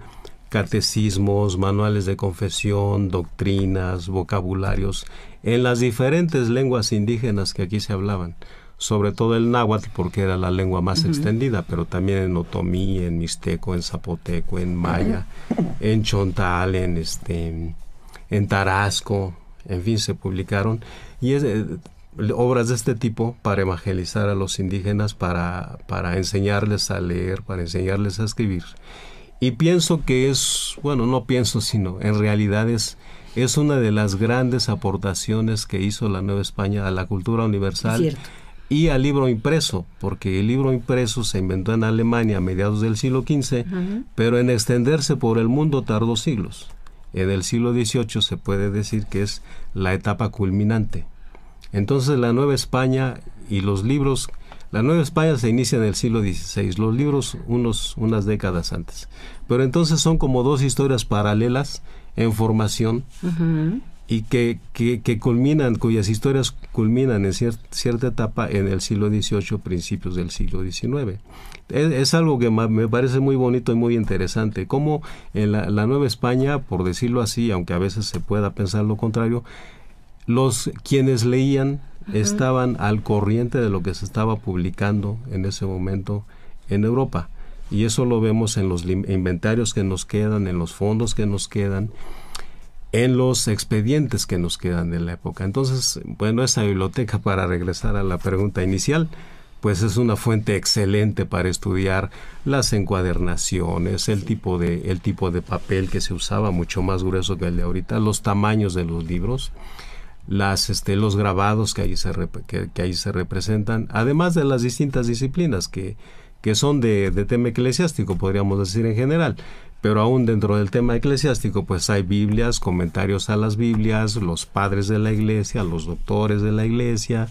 catecismos, manuales de confesión, doctrinas, vocabularios, en las diferentes lenguas indígenas que aquí se hablaban, sobre todo el náhuatl porque era la lengua más extendida, pero también en otomí, en mixteco, en zapoteco, en maya, en chontal, en este en tarasco, en fin, se publicaron y eh, obras de este tipo para evangelizar a los indígenas, para, para enseñarles a leer, para enseñarles a escribir y pienso que es, bueno, no pienso, sino en realidad es, una de las grandes aportaciones que hizo la Nueva España a la cultura universal y al libro impreso, porque el libro impreso se inventó en Alemania a mediados del siglo XV, pero en extenderse por el mundo tardó siglos. En el siglo XVIII se puede decir que es la etapa culminante. Entonces la Nueva España y los libros la Nueva España se inicia en el siglo XVI, los libros unos, unas décadas antes. Pero entonces son como dos historias paralelas en formación y que, que, culminan, cuyas historias culminan en cierta etapa en el siglo XVIII, principios del siglo XIX. Es, algo que me parece muy bonito y muy interesante, como en la Nueva España, por decirlo así, aunque a veces se pueda pensar lo contrario, los quienes leían estaban al corriente de lo que se estaba publicando en ese momento en Europa. Y eso lo vemos en los inventarios que nos quedan, en los fondos que nos quedan, en los expedientes que nos quedan de la época. Entonces, bueno, esa biblioteca, para regresar a la pregunta inicial, pues es una fuente excelente para estudiar las encuadernaciones, el tipo de el tipo de papel que se usaba mucho más grueso que el de ahorita, los tamaños de los libros las, este, los grabados que ahí, se ahí se representan, además de las distintas disciplinas que, que son de, tema eclesiástico, podríamos decir en general. Pero aún dentro del tema eclesiástico, pues hay Biblias, comentarios a las Biblias, los padres de la iglesia, los doctores de la iglesia,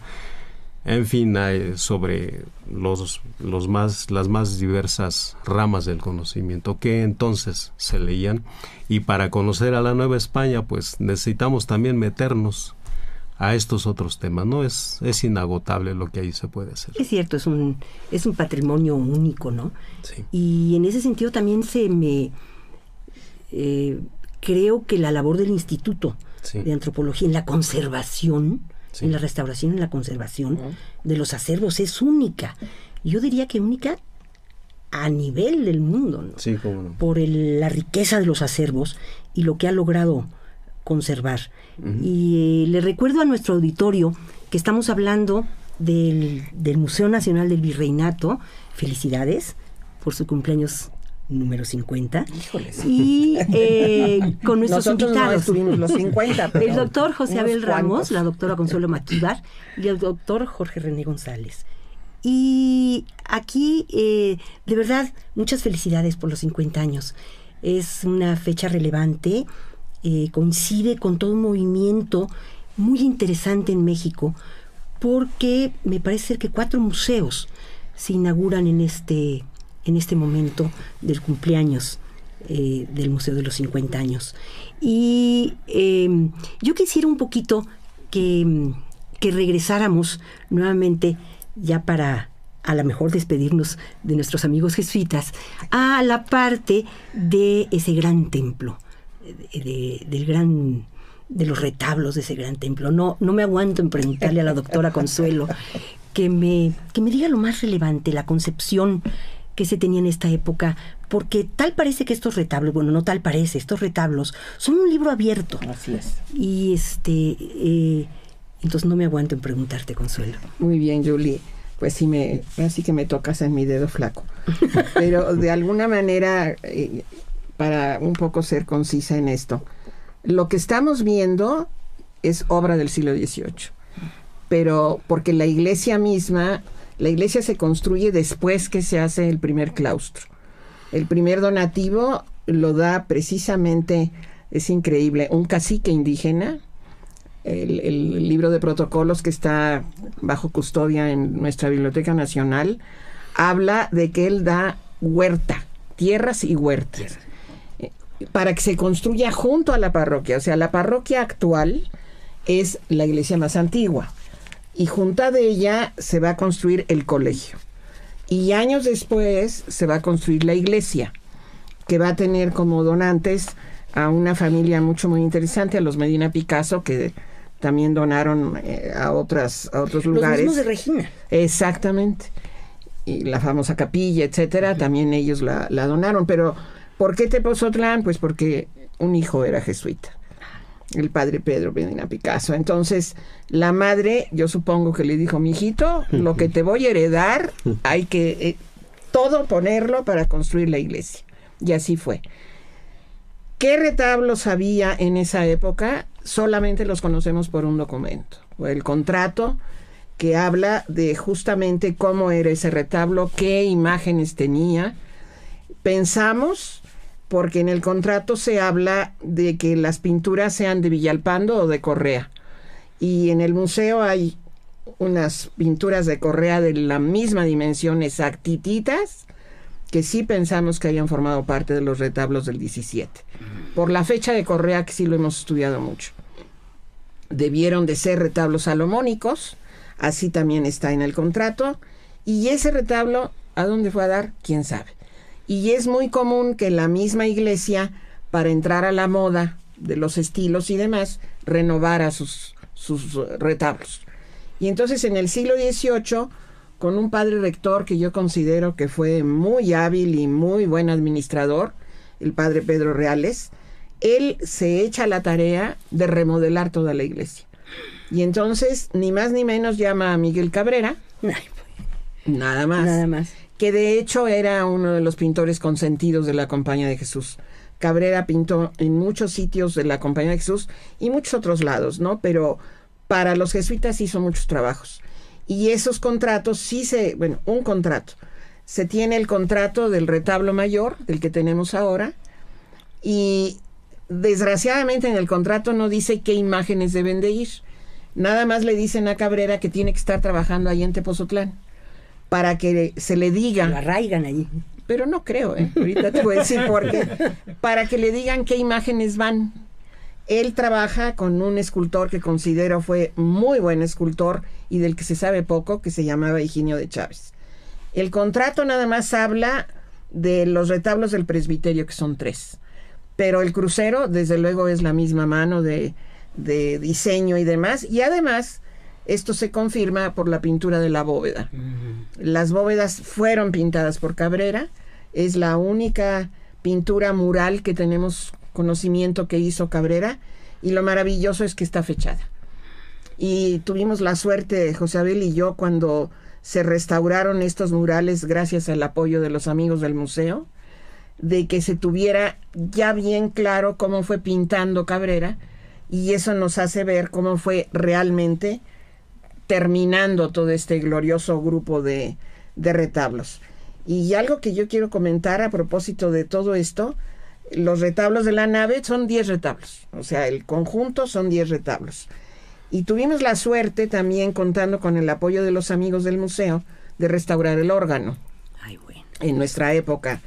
en fin, sobre los, los más, las más diversas ramas del conocimiento que entonces se leían. Y para conocer a la Nueva España, pues necesitamos también meternos a estos otros temas. No es, es inagotable lo que ahí se puede hacer. Es cierto, es un, es un patrimonio único, ¿no? Sí. Y en ese sentido también se me eh, creo que la labor del Instituto de Antropología en la conservación, en la restauración, en la conservación de los acervos es única. Yo diría que única a nivel del mundo, ¿no? Sí, cómo no. Por la riqueza de los acervos y lo que ha logrado conservar. Y eh, le recuerdo a nuestro auditorio que estamos hablando del, Museo Nacional del Virreinato. Felicidades por su cumpleaños número 50. sí. Y eh, (laughs) con nuestros invitados. los 50, (laughs) el doctor José Abel Ramos, la doctora Consuelo Maquíbar y el doctor Jorge René González. Y aquí, eh, de verdad, muchas felicidades por los 50 años. Es una fecha relevante eh, coincide con todo un movimiento muy interesante en México, porque me parece ser que cuatro museos se inauguran en este, en este momento del cumpleaños eh, del Museo de los 50 años. Y em, yo quisiera un poquito que, que regresáramos nuevamente ya para a lo mejor despedirnos de nuestros amigos jesuitas, a la parte de ese gran templo, de, del gran de los retablos de ese gran templo. No, no me aguanto en preguntarle a la doctora Consuelo que me, me diga lo más relevante, la concepción que se tenía en esta época, porque tal parece que estos retablos, bueno, no tal parece, estos retablos son un libro abierto. Así es. Y este, eh, entonces no me aguanto en preguntarte, Consuelo. Muy bien, Julie. Pues sí, me, así que me tocas en mi dedo flaco. Pero de alguna manera, eh, para un poco ser concisa en esto. Lo que estamos viendo es obra del siglo XVIII, pero porque la iglesia misma, la iglesia se construye después que se hace el primer claustro. El primer donativo lo da precisamente, es increíble, un cacique indígena, el, el, libro de protocolos que está bajo custodia en nuestra Biblioteca Nacional, habla de que él da huerta, tierras y huertas para que se construya junto a la parroquia. O sea, la parroquia actual es la iglesia más antigua y junto a ella se va a construir el colegio. Y años después se va a construir la iglesia, que va a tener como donantes a una familia mucho muy interesante, a los Medina Picasso, que también donaron eh, a otras a otros lugares. Los mismos de Regina. Exactamente. Y la famosa capilla, etcétera, también ellos la donaron, pero ¿Por qué te Tepozotlán? Pues porque un hijo era jesuita, el padre Pedro Medina Picasso. Entonces, la madre, yo supongo que le dijo, mi hijito, lo que te voy a heredar, hay que eh, todo ponerlo para construir la iglesia. Y así fue. ¿Qué retablos había en esa época? Solamente los conocemos por un documento, el contrato que habla de justamente cómo era ese retablo, qué imágenes tenía. Pensamos porque en el contrato se habla de que las pinturas sean de Villalpando o de Correa. Y en el museo hay unas pinturas de Correa de la misma dimensión exactititas que sí pensamos que hayan formado parte de los retablos del 17. Por la fecha de Correa, que sí lo hemos estudiado mucho. Debieron de ser retablos salomónicos, así también está en el contrato, y ese retablo, ¿a dónde fue a dar? ¿Quién sabe? Y es muy común que la misma iglesia, para entrar a la moda de los estilos y demás, renovara sus, sus retablos. Y entonces en el siglo XVIII, con un padre rector que yo considero que fue muy hábil y muy buen administrador, el padre Pedro Reales, él se echa la tarea de remodelar toda la iglesia. Y entonces, ni más ni menos, llama a Miguel Cabrera. Pues. Nada más. Nada más que de hecho era uno de los pintores consentidos de la Compañía de Jesús. Cabrera pintó en muchos sitios de la Compañía de Jesús y muchos otros lados, ¿no? Pero para los jesuitas hizo muchos trabajos. Y esos contratos sí se, bueno, un contrato. Se tiene el contrato del retablo mayor, el que tenemos ahora, y desgraciadamente en el contrato no dice qué imágenes deben de ir. Nada más le dicen a Cabrera que tiene que estar trabajando ahí en Tepozotlán para que se le digan Lo arraigan allí. Pero no creo, ¿eh? ahorita te voy a decir por qué. Para que le digan qué imágenes van. Él trabaja con un escultor que considero fue muy buen escultor y del que se sabe poco, que se llamaba Higinio de Chávez. El contrato nada más habla de los retablos del presbiterio, que son tres. Pero el crucero, desde luego, es la misma mano de, de diseño y demás. Y además, esto se confirma por la pintura de la bóveda. Las bóvedas fueron pintadas por Cabrera. Es la única pintura mural que tenemos conocimiento que hizo Cabrera. Y lo maravilloso es que está fechada. Y tuvimos la suerte, José Abel y yo, cuando se restauraron estos murales gracias al apoyo de los amigos del museo, de que se tuviera ya bien claro cómo fue pintando Cabrera. Y eso nos hace ver cómo fue realmente terminando todo este glorioso grupo de, retablos. Y algo que yo quiero comentar a propósito de todo esto, los retablos de la nave son 10 retablos, o sea, el conjunto son 10 retablos. Y tuvimos la suerte también, contando con el apoyo de los amigos del museo, de restaurar el órgano Ay, bueno. en nuestra época.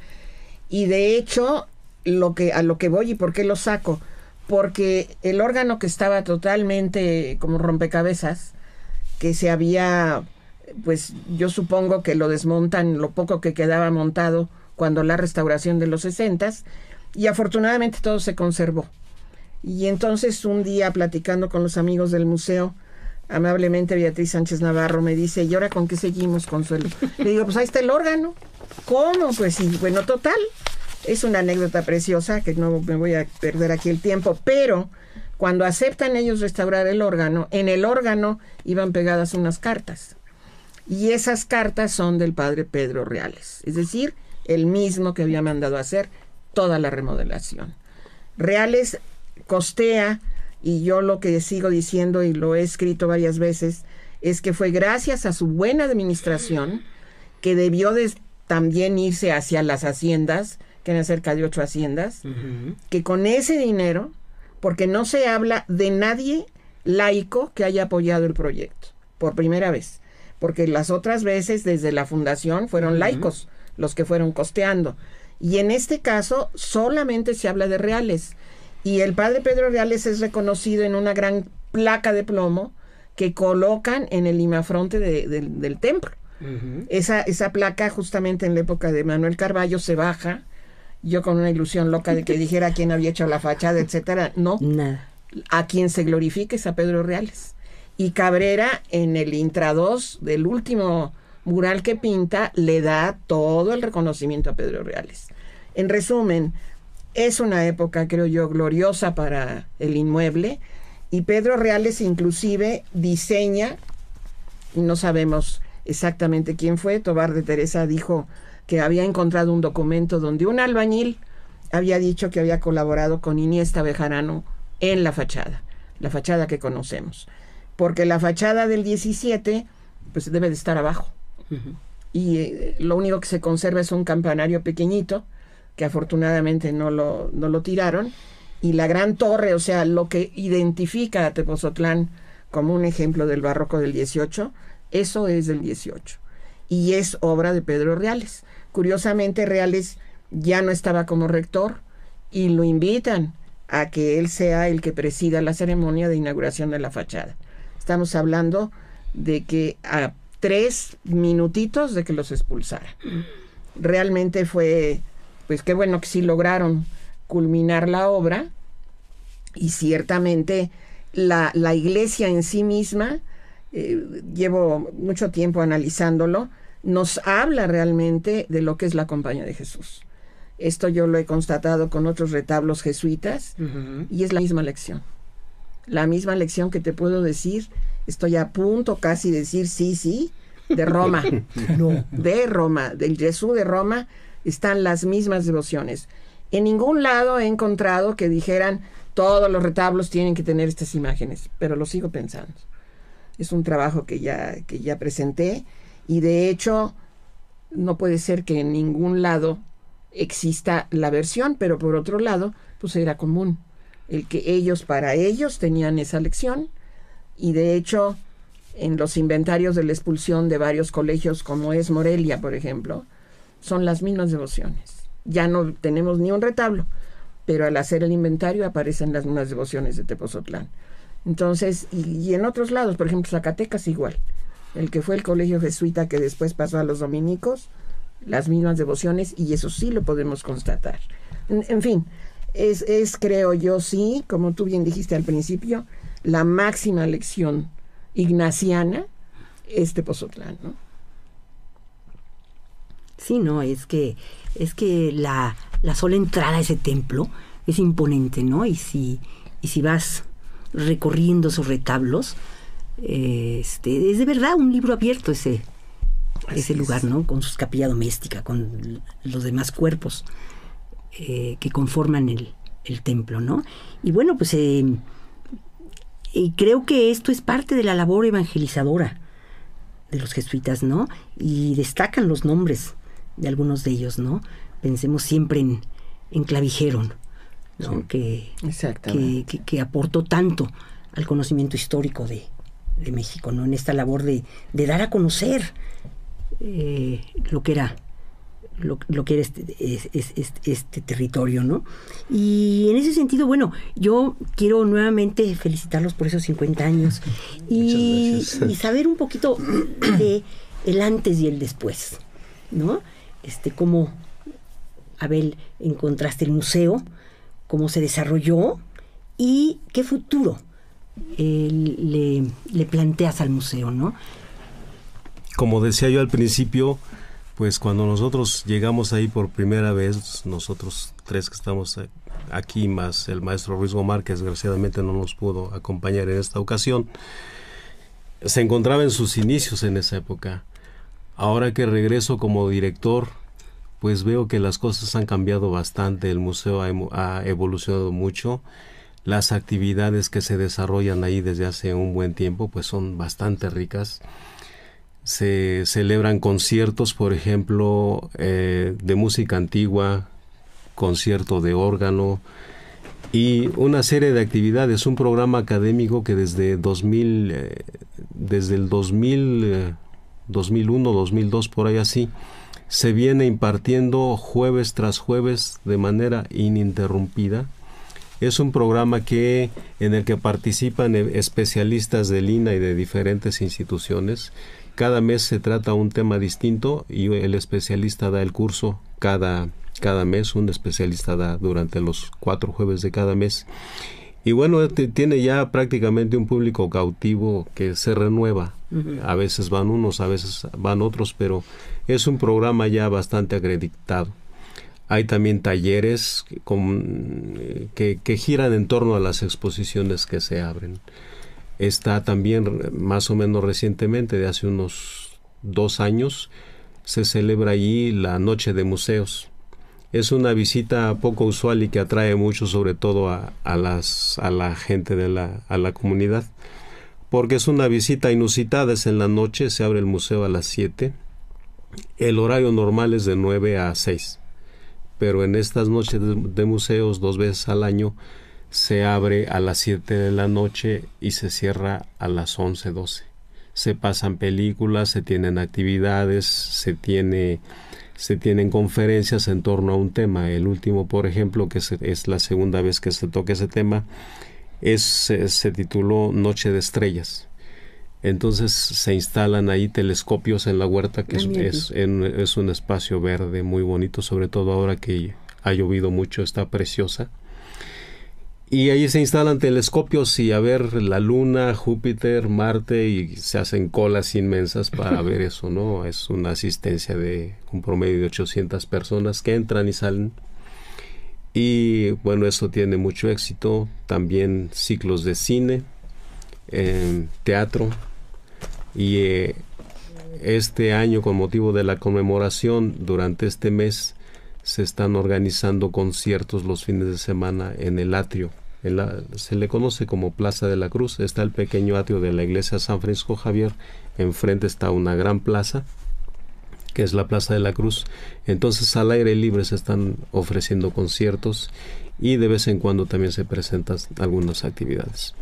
Y de hecho, lo que, a lo que voy y por qué lo saco, porque el órgano que estaba totalmente como rompecabezas, que se había, pues yo supongo que lo desmontan lo poco que quedaba montado cuando la restauración de los 60 y afortunadamente todo se conservó. Y entonces un día platicando con los amigos del museo, amablemente Beatriz Sánchez Navarro me dice, ¿y ahora con qué seguimos, Consuelo? Le digo, pues ahí está el órgano. ¿Cómo? Pues sí, bueno, total. Es una anécdota preciosa que no me voy a perder aquí el tiempo, pero cuando aceptan ellos restaurar el órgano, en el órgano iban pegadas unas cartas. Y esas cartas son del padre Pedro Reales, es decir, el mismo que había mandado hacer toda la remodelación. Reales costea, y yo lo que sigo diciendo y lo he escrito varias veces, es que fue gracias a su buena administración que debió también irse hacia las haciendas, que eran cerca de ocho haciendas, que con ese dinero porque no se habla de nadie laico que haya apoyado el proyecto, por primera vez, porque las otras veces desde la fundación fueron laicos los que fueron costeando. Y en este caso solamente se habla de reales. Y el padre Pedro Reales es reconocido en una gran placa de plomo que colocan en el limafronte del templo. esa, esa placa justamente en la época de Manuel Carballo se baja yo con una ilusión loca de que dijera quién había hecho la fachada, etcétera. No. Nada. A quien se glorifique es a Pedro Reales. Y Cabrera, en el Intra del último mural que pinta, le da todo el reconocimiento a Pedro Reales. En resumen, es una época, creo yo, gloriosa para el inmueble. Y Pedro Reales inclusive diseña, y no sabemos exactamente quién fue, Tobar de Teresa dijo que había encontrado un documento donde un albañil había dicho que había colaborado con Iniesta Bejarano en la fachada, la fachada que conocemos. Porque la fachada del 17, pues debe de estar abajo. Y eh, lo único que se conserva es un campanario pequeñito, que afortunadamente no lo, no lo tiraron, y la gran torre, o sea, lo que identifica a Tepozotlán como un ejemplo del barroco del 18, eso es del 18. Y es obra de Pedro Reales. Curiosamente, Reales ya no estaba como rector y lo invitan a que él sea el que presida la ceremonia de inauguración de la fachada. Estamos hablando de que a tres minutitos de que los expulsara. Realmente fue, pues qué bueno que sí lograron culminar la obra y ciertamente la, iglesia en sí misma, eh, llevo mucho tiempo analizándolo, nos habla realmente de lo que es la compañía de Jesús. Esto yo lo he constatado con otros retablos jesuitas y es la misma lección. La misma lección que te puedo decir, estoy a punto casi de decir sí, sí, de Roma. (laughs) no, de Roma, del Jesús de Roma están las mismas devociones. En ningún lado he encontrado que dijeran todos los retablos tienen que tener estas imágenes, pero lo sigo pensando. Es un trabajo que ya, que ya presenté y de hecho, no puede ser que en ningún lado exista la versión, pero por otro lado, pues era común el que ellos para ellos tenían esa lección y de hecho en los inventarios de la expulsión de varios colegios como es Morelia, por ejemplo, son las mismas devociones. Ya no tenemos ni un retablo, pero al hacer el inventario aparecen las mismas devociones de Tepozotlán. Entonces, y, y en otros lados, por ejemplo, Zacatecas igual el que fue el colegio jesuita que después pasó a los dominicos, las mismas devociones, y eso sí lo podemos constatar. En, fin, es, creo yo, sí, como tú bien dijiste al principio, la máxima lección ignaciana, este Pozotlán, ¿no? Sí, no, es que, es que la, sola entrada a ese templo es imponente, ¿no? Y si, y si vas recorriendo sus retablos, este, es de verdad un libro abierto ese, lugar, ¿no? Con su capilla doméstica, con los demás cuerpos eh, que conforman el, templo, ¿no? Y bueno, pues em, y creo que esto es parte de la labor evangelizadora de los jesuitas, ¿no? Y destacan los nombres de algunos de ellos, ¿no? Pensemos siempre en, en que, que aportó tanto al conocimiento histórico de, de México, ¿no? En esta labor de, dar a conocer eh, lo que era lo, que este, este, territorio, ¿no? Y en ese sentido, bueno, yo quiero nuevamente felicitarlos por esos 50 años (laughs) y, saber un poquito de el antes y el después, ¿no? Este, cómo, Abel, encontraste el museo, cómo se desarrolló y qué futuro eh, le, planteas al museo, ¿no? Como decía yo al principio, pues cuando nosotros llegamos ahí por primera vez, nosotros tres que estamos aquí, más el maestro Ruiz Gomar, que desgraciadamente no nos pudo acompañar en esta ocasión, se encontraba en sus inicios en esa época. Ahora que regreso como director, pues veo que las cosas han cambiado bastante, el museo ha evolucionado mucho las actividades que se desarrollan ahí desde hace un buen tiempo pues son bastante ricas. Se celebran conciertos, por ejemplo, eh, de música antigua, concierto de órgano y una serie de actividades, un programa académico que desde eh, desde el 2000, 2001, 2002, por ahí así, se viene impartiendo jueves tras jueves de manera ininterrumpida es un programa que en el que participan eh, especialistas del INA y de diferentes instituciones. Cada mes se trata un tema distinto y el especialista da el curso cada, cada mes, un especialista da durante los cuatro jueves de cada mes. Y bueno, tiene ya prácticamente un público cautivo que se renueva. A veces van unos, a veces van otros, pero es un programa ya bastante acreditado. Hay también talleres eh, que, giran en torno a las exposiciones que se abren. Está también, más o menos recientemente, de hace unos dos años, se celebra allí la Noche de Museos. Es una visita poco usual y que atrae mucho, sobre todo a, la gente de la, la comunidad porque es una visita inusitada, es en la noche, se abre el museo a las 7. El horario normal es de 9 a 6 pero en estas noches de, museos, dos veces al año, se abre a las 7 de la noche y se cierra a las 11, 12. Se pasan películas, se tienen actividades, se, tiene, se tienen conferencias en torno a un tema. El último, por ejemplo, que es la segunda vez que se toca ese tema, es, se tituló Noche de Estrellas. Entonces se instalan ahí telescopios en la huerta, que es, un espacio verde muy bonito, sobre todo ahora que ha llovido mucho, está preciosa. Y ahí se instalan telescopios y a ver la Luna, Júpiter, Marte y se hacen colas inmensas para (laughs) ver eso, ¿no? Es una asistencia de un promedio de 800 personas que entran y salen. Y bueno, eso tiene mucho éxito. También ciclos de cine, eh, teatro, y eh, este año, con motivo de la conmemoración, durante este mes se están organizando conciertos los fines de semana en el atrio. se le conoce como Plaza de la Cruz. Está el pequeño atrio de la iglesia San Francisco Javier. Enfrente está una gran plaza, que es la Plaza de la Cruz. Entonces al aire libre se están ofreciendo conciertos y de vez en cuando también se presentan algunas actividades.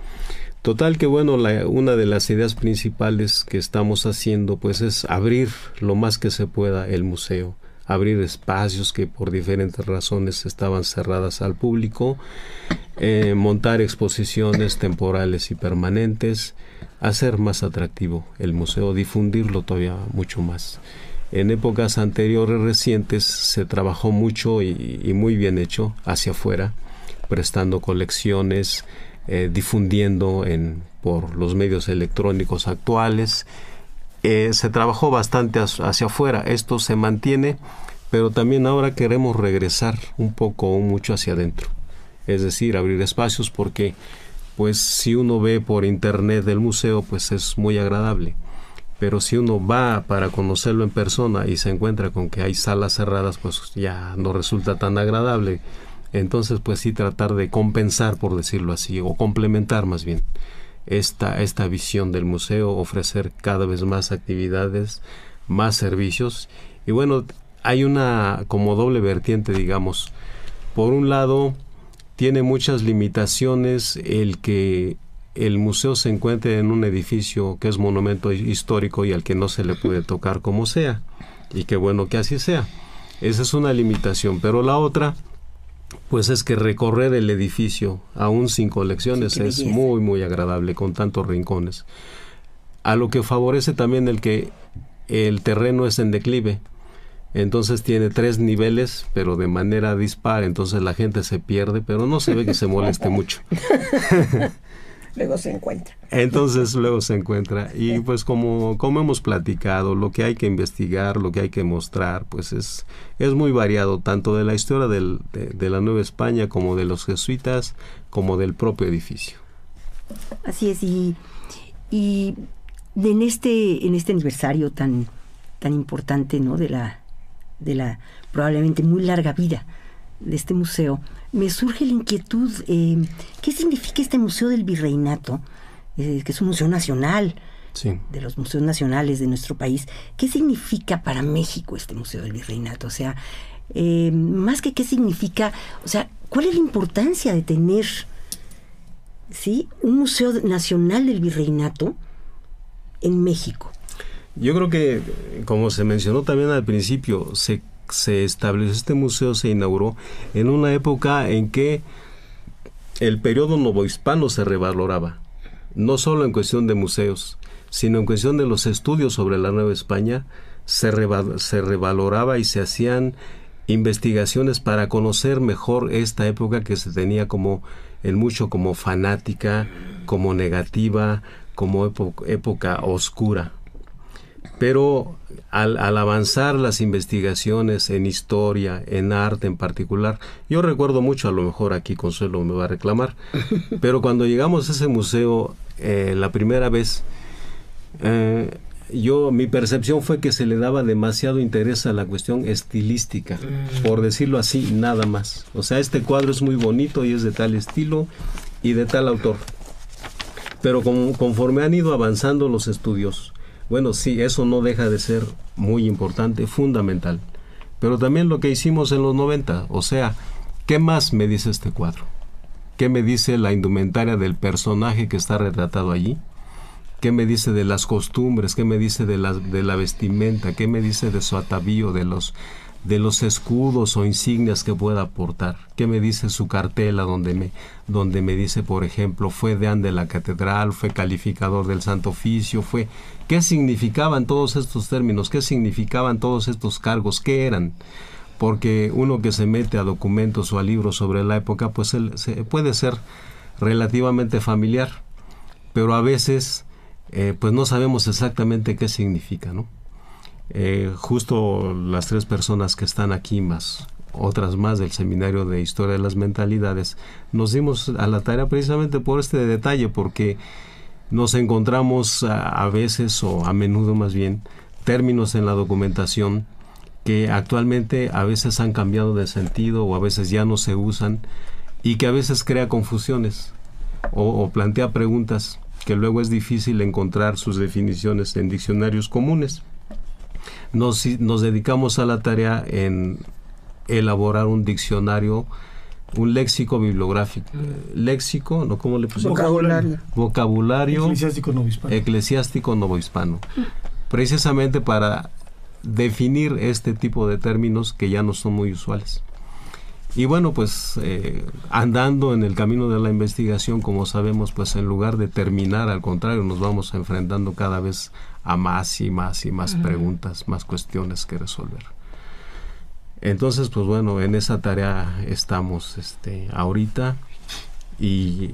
Total que bueno, una de las ideas principales que estamos haciendo pues es abrir lo más que se pueda el museo, abrir espacios que por diferentes razones estaban cerradas al público, eh, montar exposiciones temporales y permanentes, hacer más atractivo el museo, difundirlo todavía mucho más. En épocas anteriores recientes se trabajó mucho y, y muy bien hecho hacia afuera, prestando colecciones, eh, difundiendo en, por los medios electrónicos actuales. Eh, se trabajó bastante hacia afuera, esto se mantiene, pero también ahora queremos regresar un poco o mucho hacia adentro, es decir, abrir espacios porque pues si uno ve por internet del museo pues es muy agradable, pero si uno va para conocerlo en persona y se encuentra con que hay salas cerradas pues ya no resulta tan agradable entonces, pues sí, tratar de compensar, por decirlo así, o complementar más bien esta, esta visión del museo, ofrecer cada vez más actividades, más servicios. Y bueno, hay una como doble vertiente, digamos. Por un lado, tiene muchas limitaciones el que el museo se encuentre en un edificio que es monumento histórico y al que no se le puede tocar como sea. Y qué bueno que así sea. Esa es una limitación. Pero la otra pues es que recorrer el edificio, aún sin colecciones, es muy, muy agradable, con tantos rincones. A lo que favorece también el que el terreno es en declive. Entonces tiene tres niveles, pero de manera dispar, entonces la gente se pierde, pero no se ve que se moleste mucho. (laughs) luego se encuentra. Entonces luego se encuentra. Y pues como, como hemos platicado, lo que hay que investigar, lo que hay que mostrar, pues es, es muy variado, tanto de la historia de, la Nueva España como de los jesuitas, como del propio edificio. Así es, y, en este, en este aniversario tan, tan importante, ¿no? de la, de la probablemente muy larga vida de este museo, me surge la inquietud, eh, ¿qué significa este Museo del Virreinato? Eh, que es un museo nacional, de los museos nacionales de nuestro país. ¿Qué significa para México este Museo del Virreinato? O sea, eh, más que qué significa, o sea, ¿cuál es la importancia de tener un Museo Nacional del Virreinato en México? Yo creo que, como se mencionó también al principio, se se estableció este museo se inauguró en una época en que el periodo novohispano se revaloraba, no solo en cuestión de museos, sino en cuestión de los estudios sobre la Nueva España, se, se revaloraba y se hacían investigaciones para conocer mejor esta época que se tenía como en mucho como fanática, como negativa, como época oscura. Pero al, avanzar las investigaciones en historia, en arte en particular, yo recuerdo mucho, a lo mejor aquí Consuelo me va a reclamar, (laughs) pero cuando llegamos a ese museo eh, la primera vez, eh, yo mi percepción fue que se le daba demasiado interés a la cuestión estilística, mm. por decirlo así, nada más. O sea, este cuadro es muy bonito y es de tal estilo y de tal autor. Pero conforme han ido avanzando los estudios, bueno, sí, eso no deja de ser muy importante, fundamental. Pero también lo que hicimos en los 90, o sea, ¿qué más me dice este cuadro? ¿Qué me dice la indumentaria del personaje que está retratado allí? ¿Qué me dice de las costumbres? ¿Qué me dice de la, de la vestimenta? ¿Qué me dice de su atavío, de los, de los escudos o insignias que pueda aportar. ¿Qué me dice su cartela donde me, donde me dice, por ejemplo, fue deán de la catedral, fue calificador del Santo Oficio, fue... ¿Qué significaban todos estos términos? ¿Qué significaban todos estos cargos? ¿Qué eran? Porque uno que se mete a documentos o a libros sobre la época, pues él, se, puede ser relativamente familiar, pero a veces, eh, pues no sabemos exactamente qué significa, ¿no? Eh, justo las tres personas que están aquí más otras más del Seminario de Historia de las Mentalidades, nos dimos a la tarea precisamente por este detalle, porque nos encontramos a, veces o a menudo más bien términos en la documentación que actualmente a veces han cambiado de sentido o a veces ya no se usan y que a veces crea confusiones o plantea preguntas que luego es difícil encontrar sus definiciones en diccionarios comunes nos, dedicamos a la tarea en elaborar un diccionario un léxico bibliográfico. Mm. Léxico, ¿no? ¿Cómo le pusimos? Vocabulario. Vocabulario. Eclesiástico novohispano. Eclesiástico novohispano. Mm. Precisamente para definir este tipo de términos que ya no son muy usuales. Y bueno, pues eh, andando en el camino de la investigación, como sabemos, pues en lugar de terminar, al contrario, nos vamos enfrentando cada vez más y más y más preguntas, más cuestiones que resolver. Entonces, pues bueno, en esa tarea estamos este, ahorita y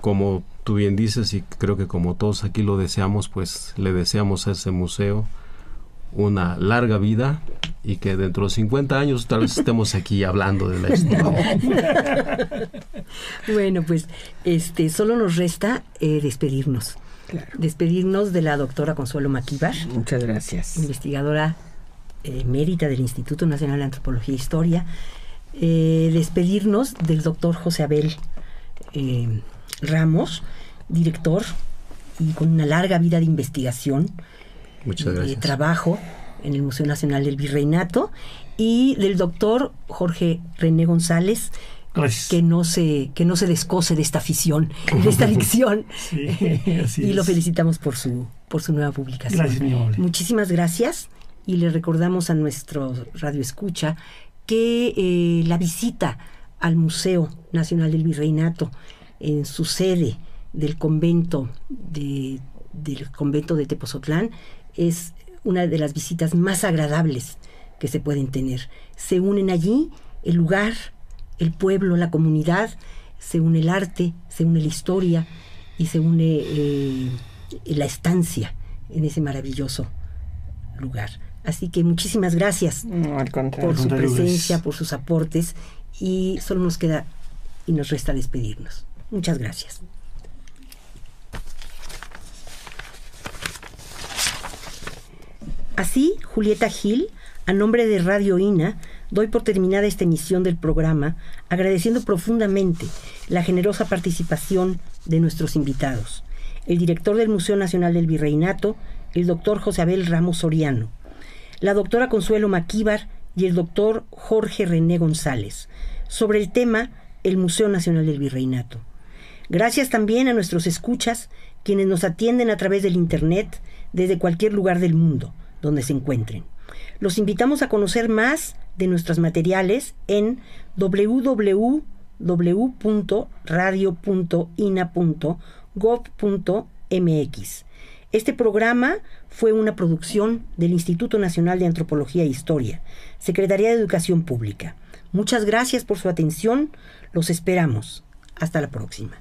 como tú bien dices y creo que como todos aquí lo deseamos, pues le deseamos a ese museo una larga vida y que dentro de 50 años tal vez estemos aquí hablando de la historia. (laughs) bueno, pues este solo nos resta eh, despedirnos despedirnos de la doctora Consuelo Maquívar, Muchas gracias. Investigadora eh, ...mérita del Instituto Nacional de Antropología e Historia. Eh, despedirnos del doctor José Abel eh, Ramos, director y con una larga vida de investigación, de trabajo en el Museo Nacional del Virreinato, y del doctor Jorge René González, que no se, que no se descose de esta afición, de esta (laughs) adicción. y lo felicitamos por su, por su nueva publicación. Muchísimas gracias. Y le recordamos a nuestro Radio Escucha que eh, la visita al Museo Nacional del Virreinato en su sede del convento del convento de Tepozotlán es una de las visitas más agradables que se pueden tener. Se unen allí el lugar, el pueblo, la comunidad, se une el arte, se une la historia y se une eh, la estancia en ese maravilloso lugar. Así que muchísimas gracias por su presencia, por sus aportes y solo nos queda y nos resta despedirnos. Muchas gracias. Así, Julieta Gil, a nombre de Radio INA, doy por terminada esta emisión del programa agradeciendo profundamente la generosa participación de nuestros invitados, el director del Museo Nacional del Virreinato, el doctor José Abel Ramos Soriano, la doctora Consuelo Maquíbar y el doctor Jorge René González, sobre el tema El Museo Nacional del Virreinato. Gracias también a nuestros escuchas, quienes nos atienden a través del Internet desde cualquier lugar del mundo donde se encuentren. Los invitamos a conocer más de nuestros materiales en www.radio.ina.gov.mx. Este programa fue una producción del Instituto Nacional de Antropología e Historia, Secretaría de Educación Pública. Muchas gracias por su atención. Los esperamos. Hasta la próxima.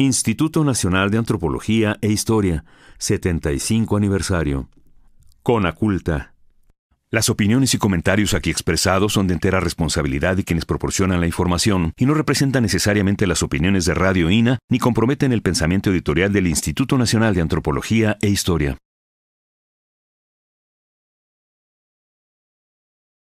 Instituto Nacional de Antropología e Historia, 75 aniversario. Conaculta. Las opiniones y comentarios aquí expresados son de entera responsabilidad de quienes proporcionan la información y no representan necesariamente las opiniones de Radio INA ni comprometen el pensamiento editorial del Instituto Nacional de Antropología e Historia.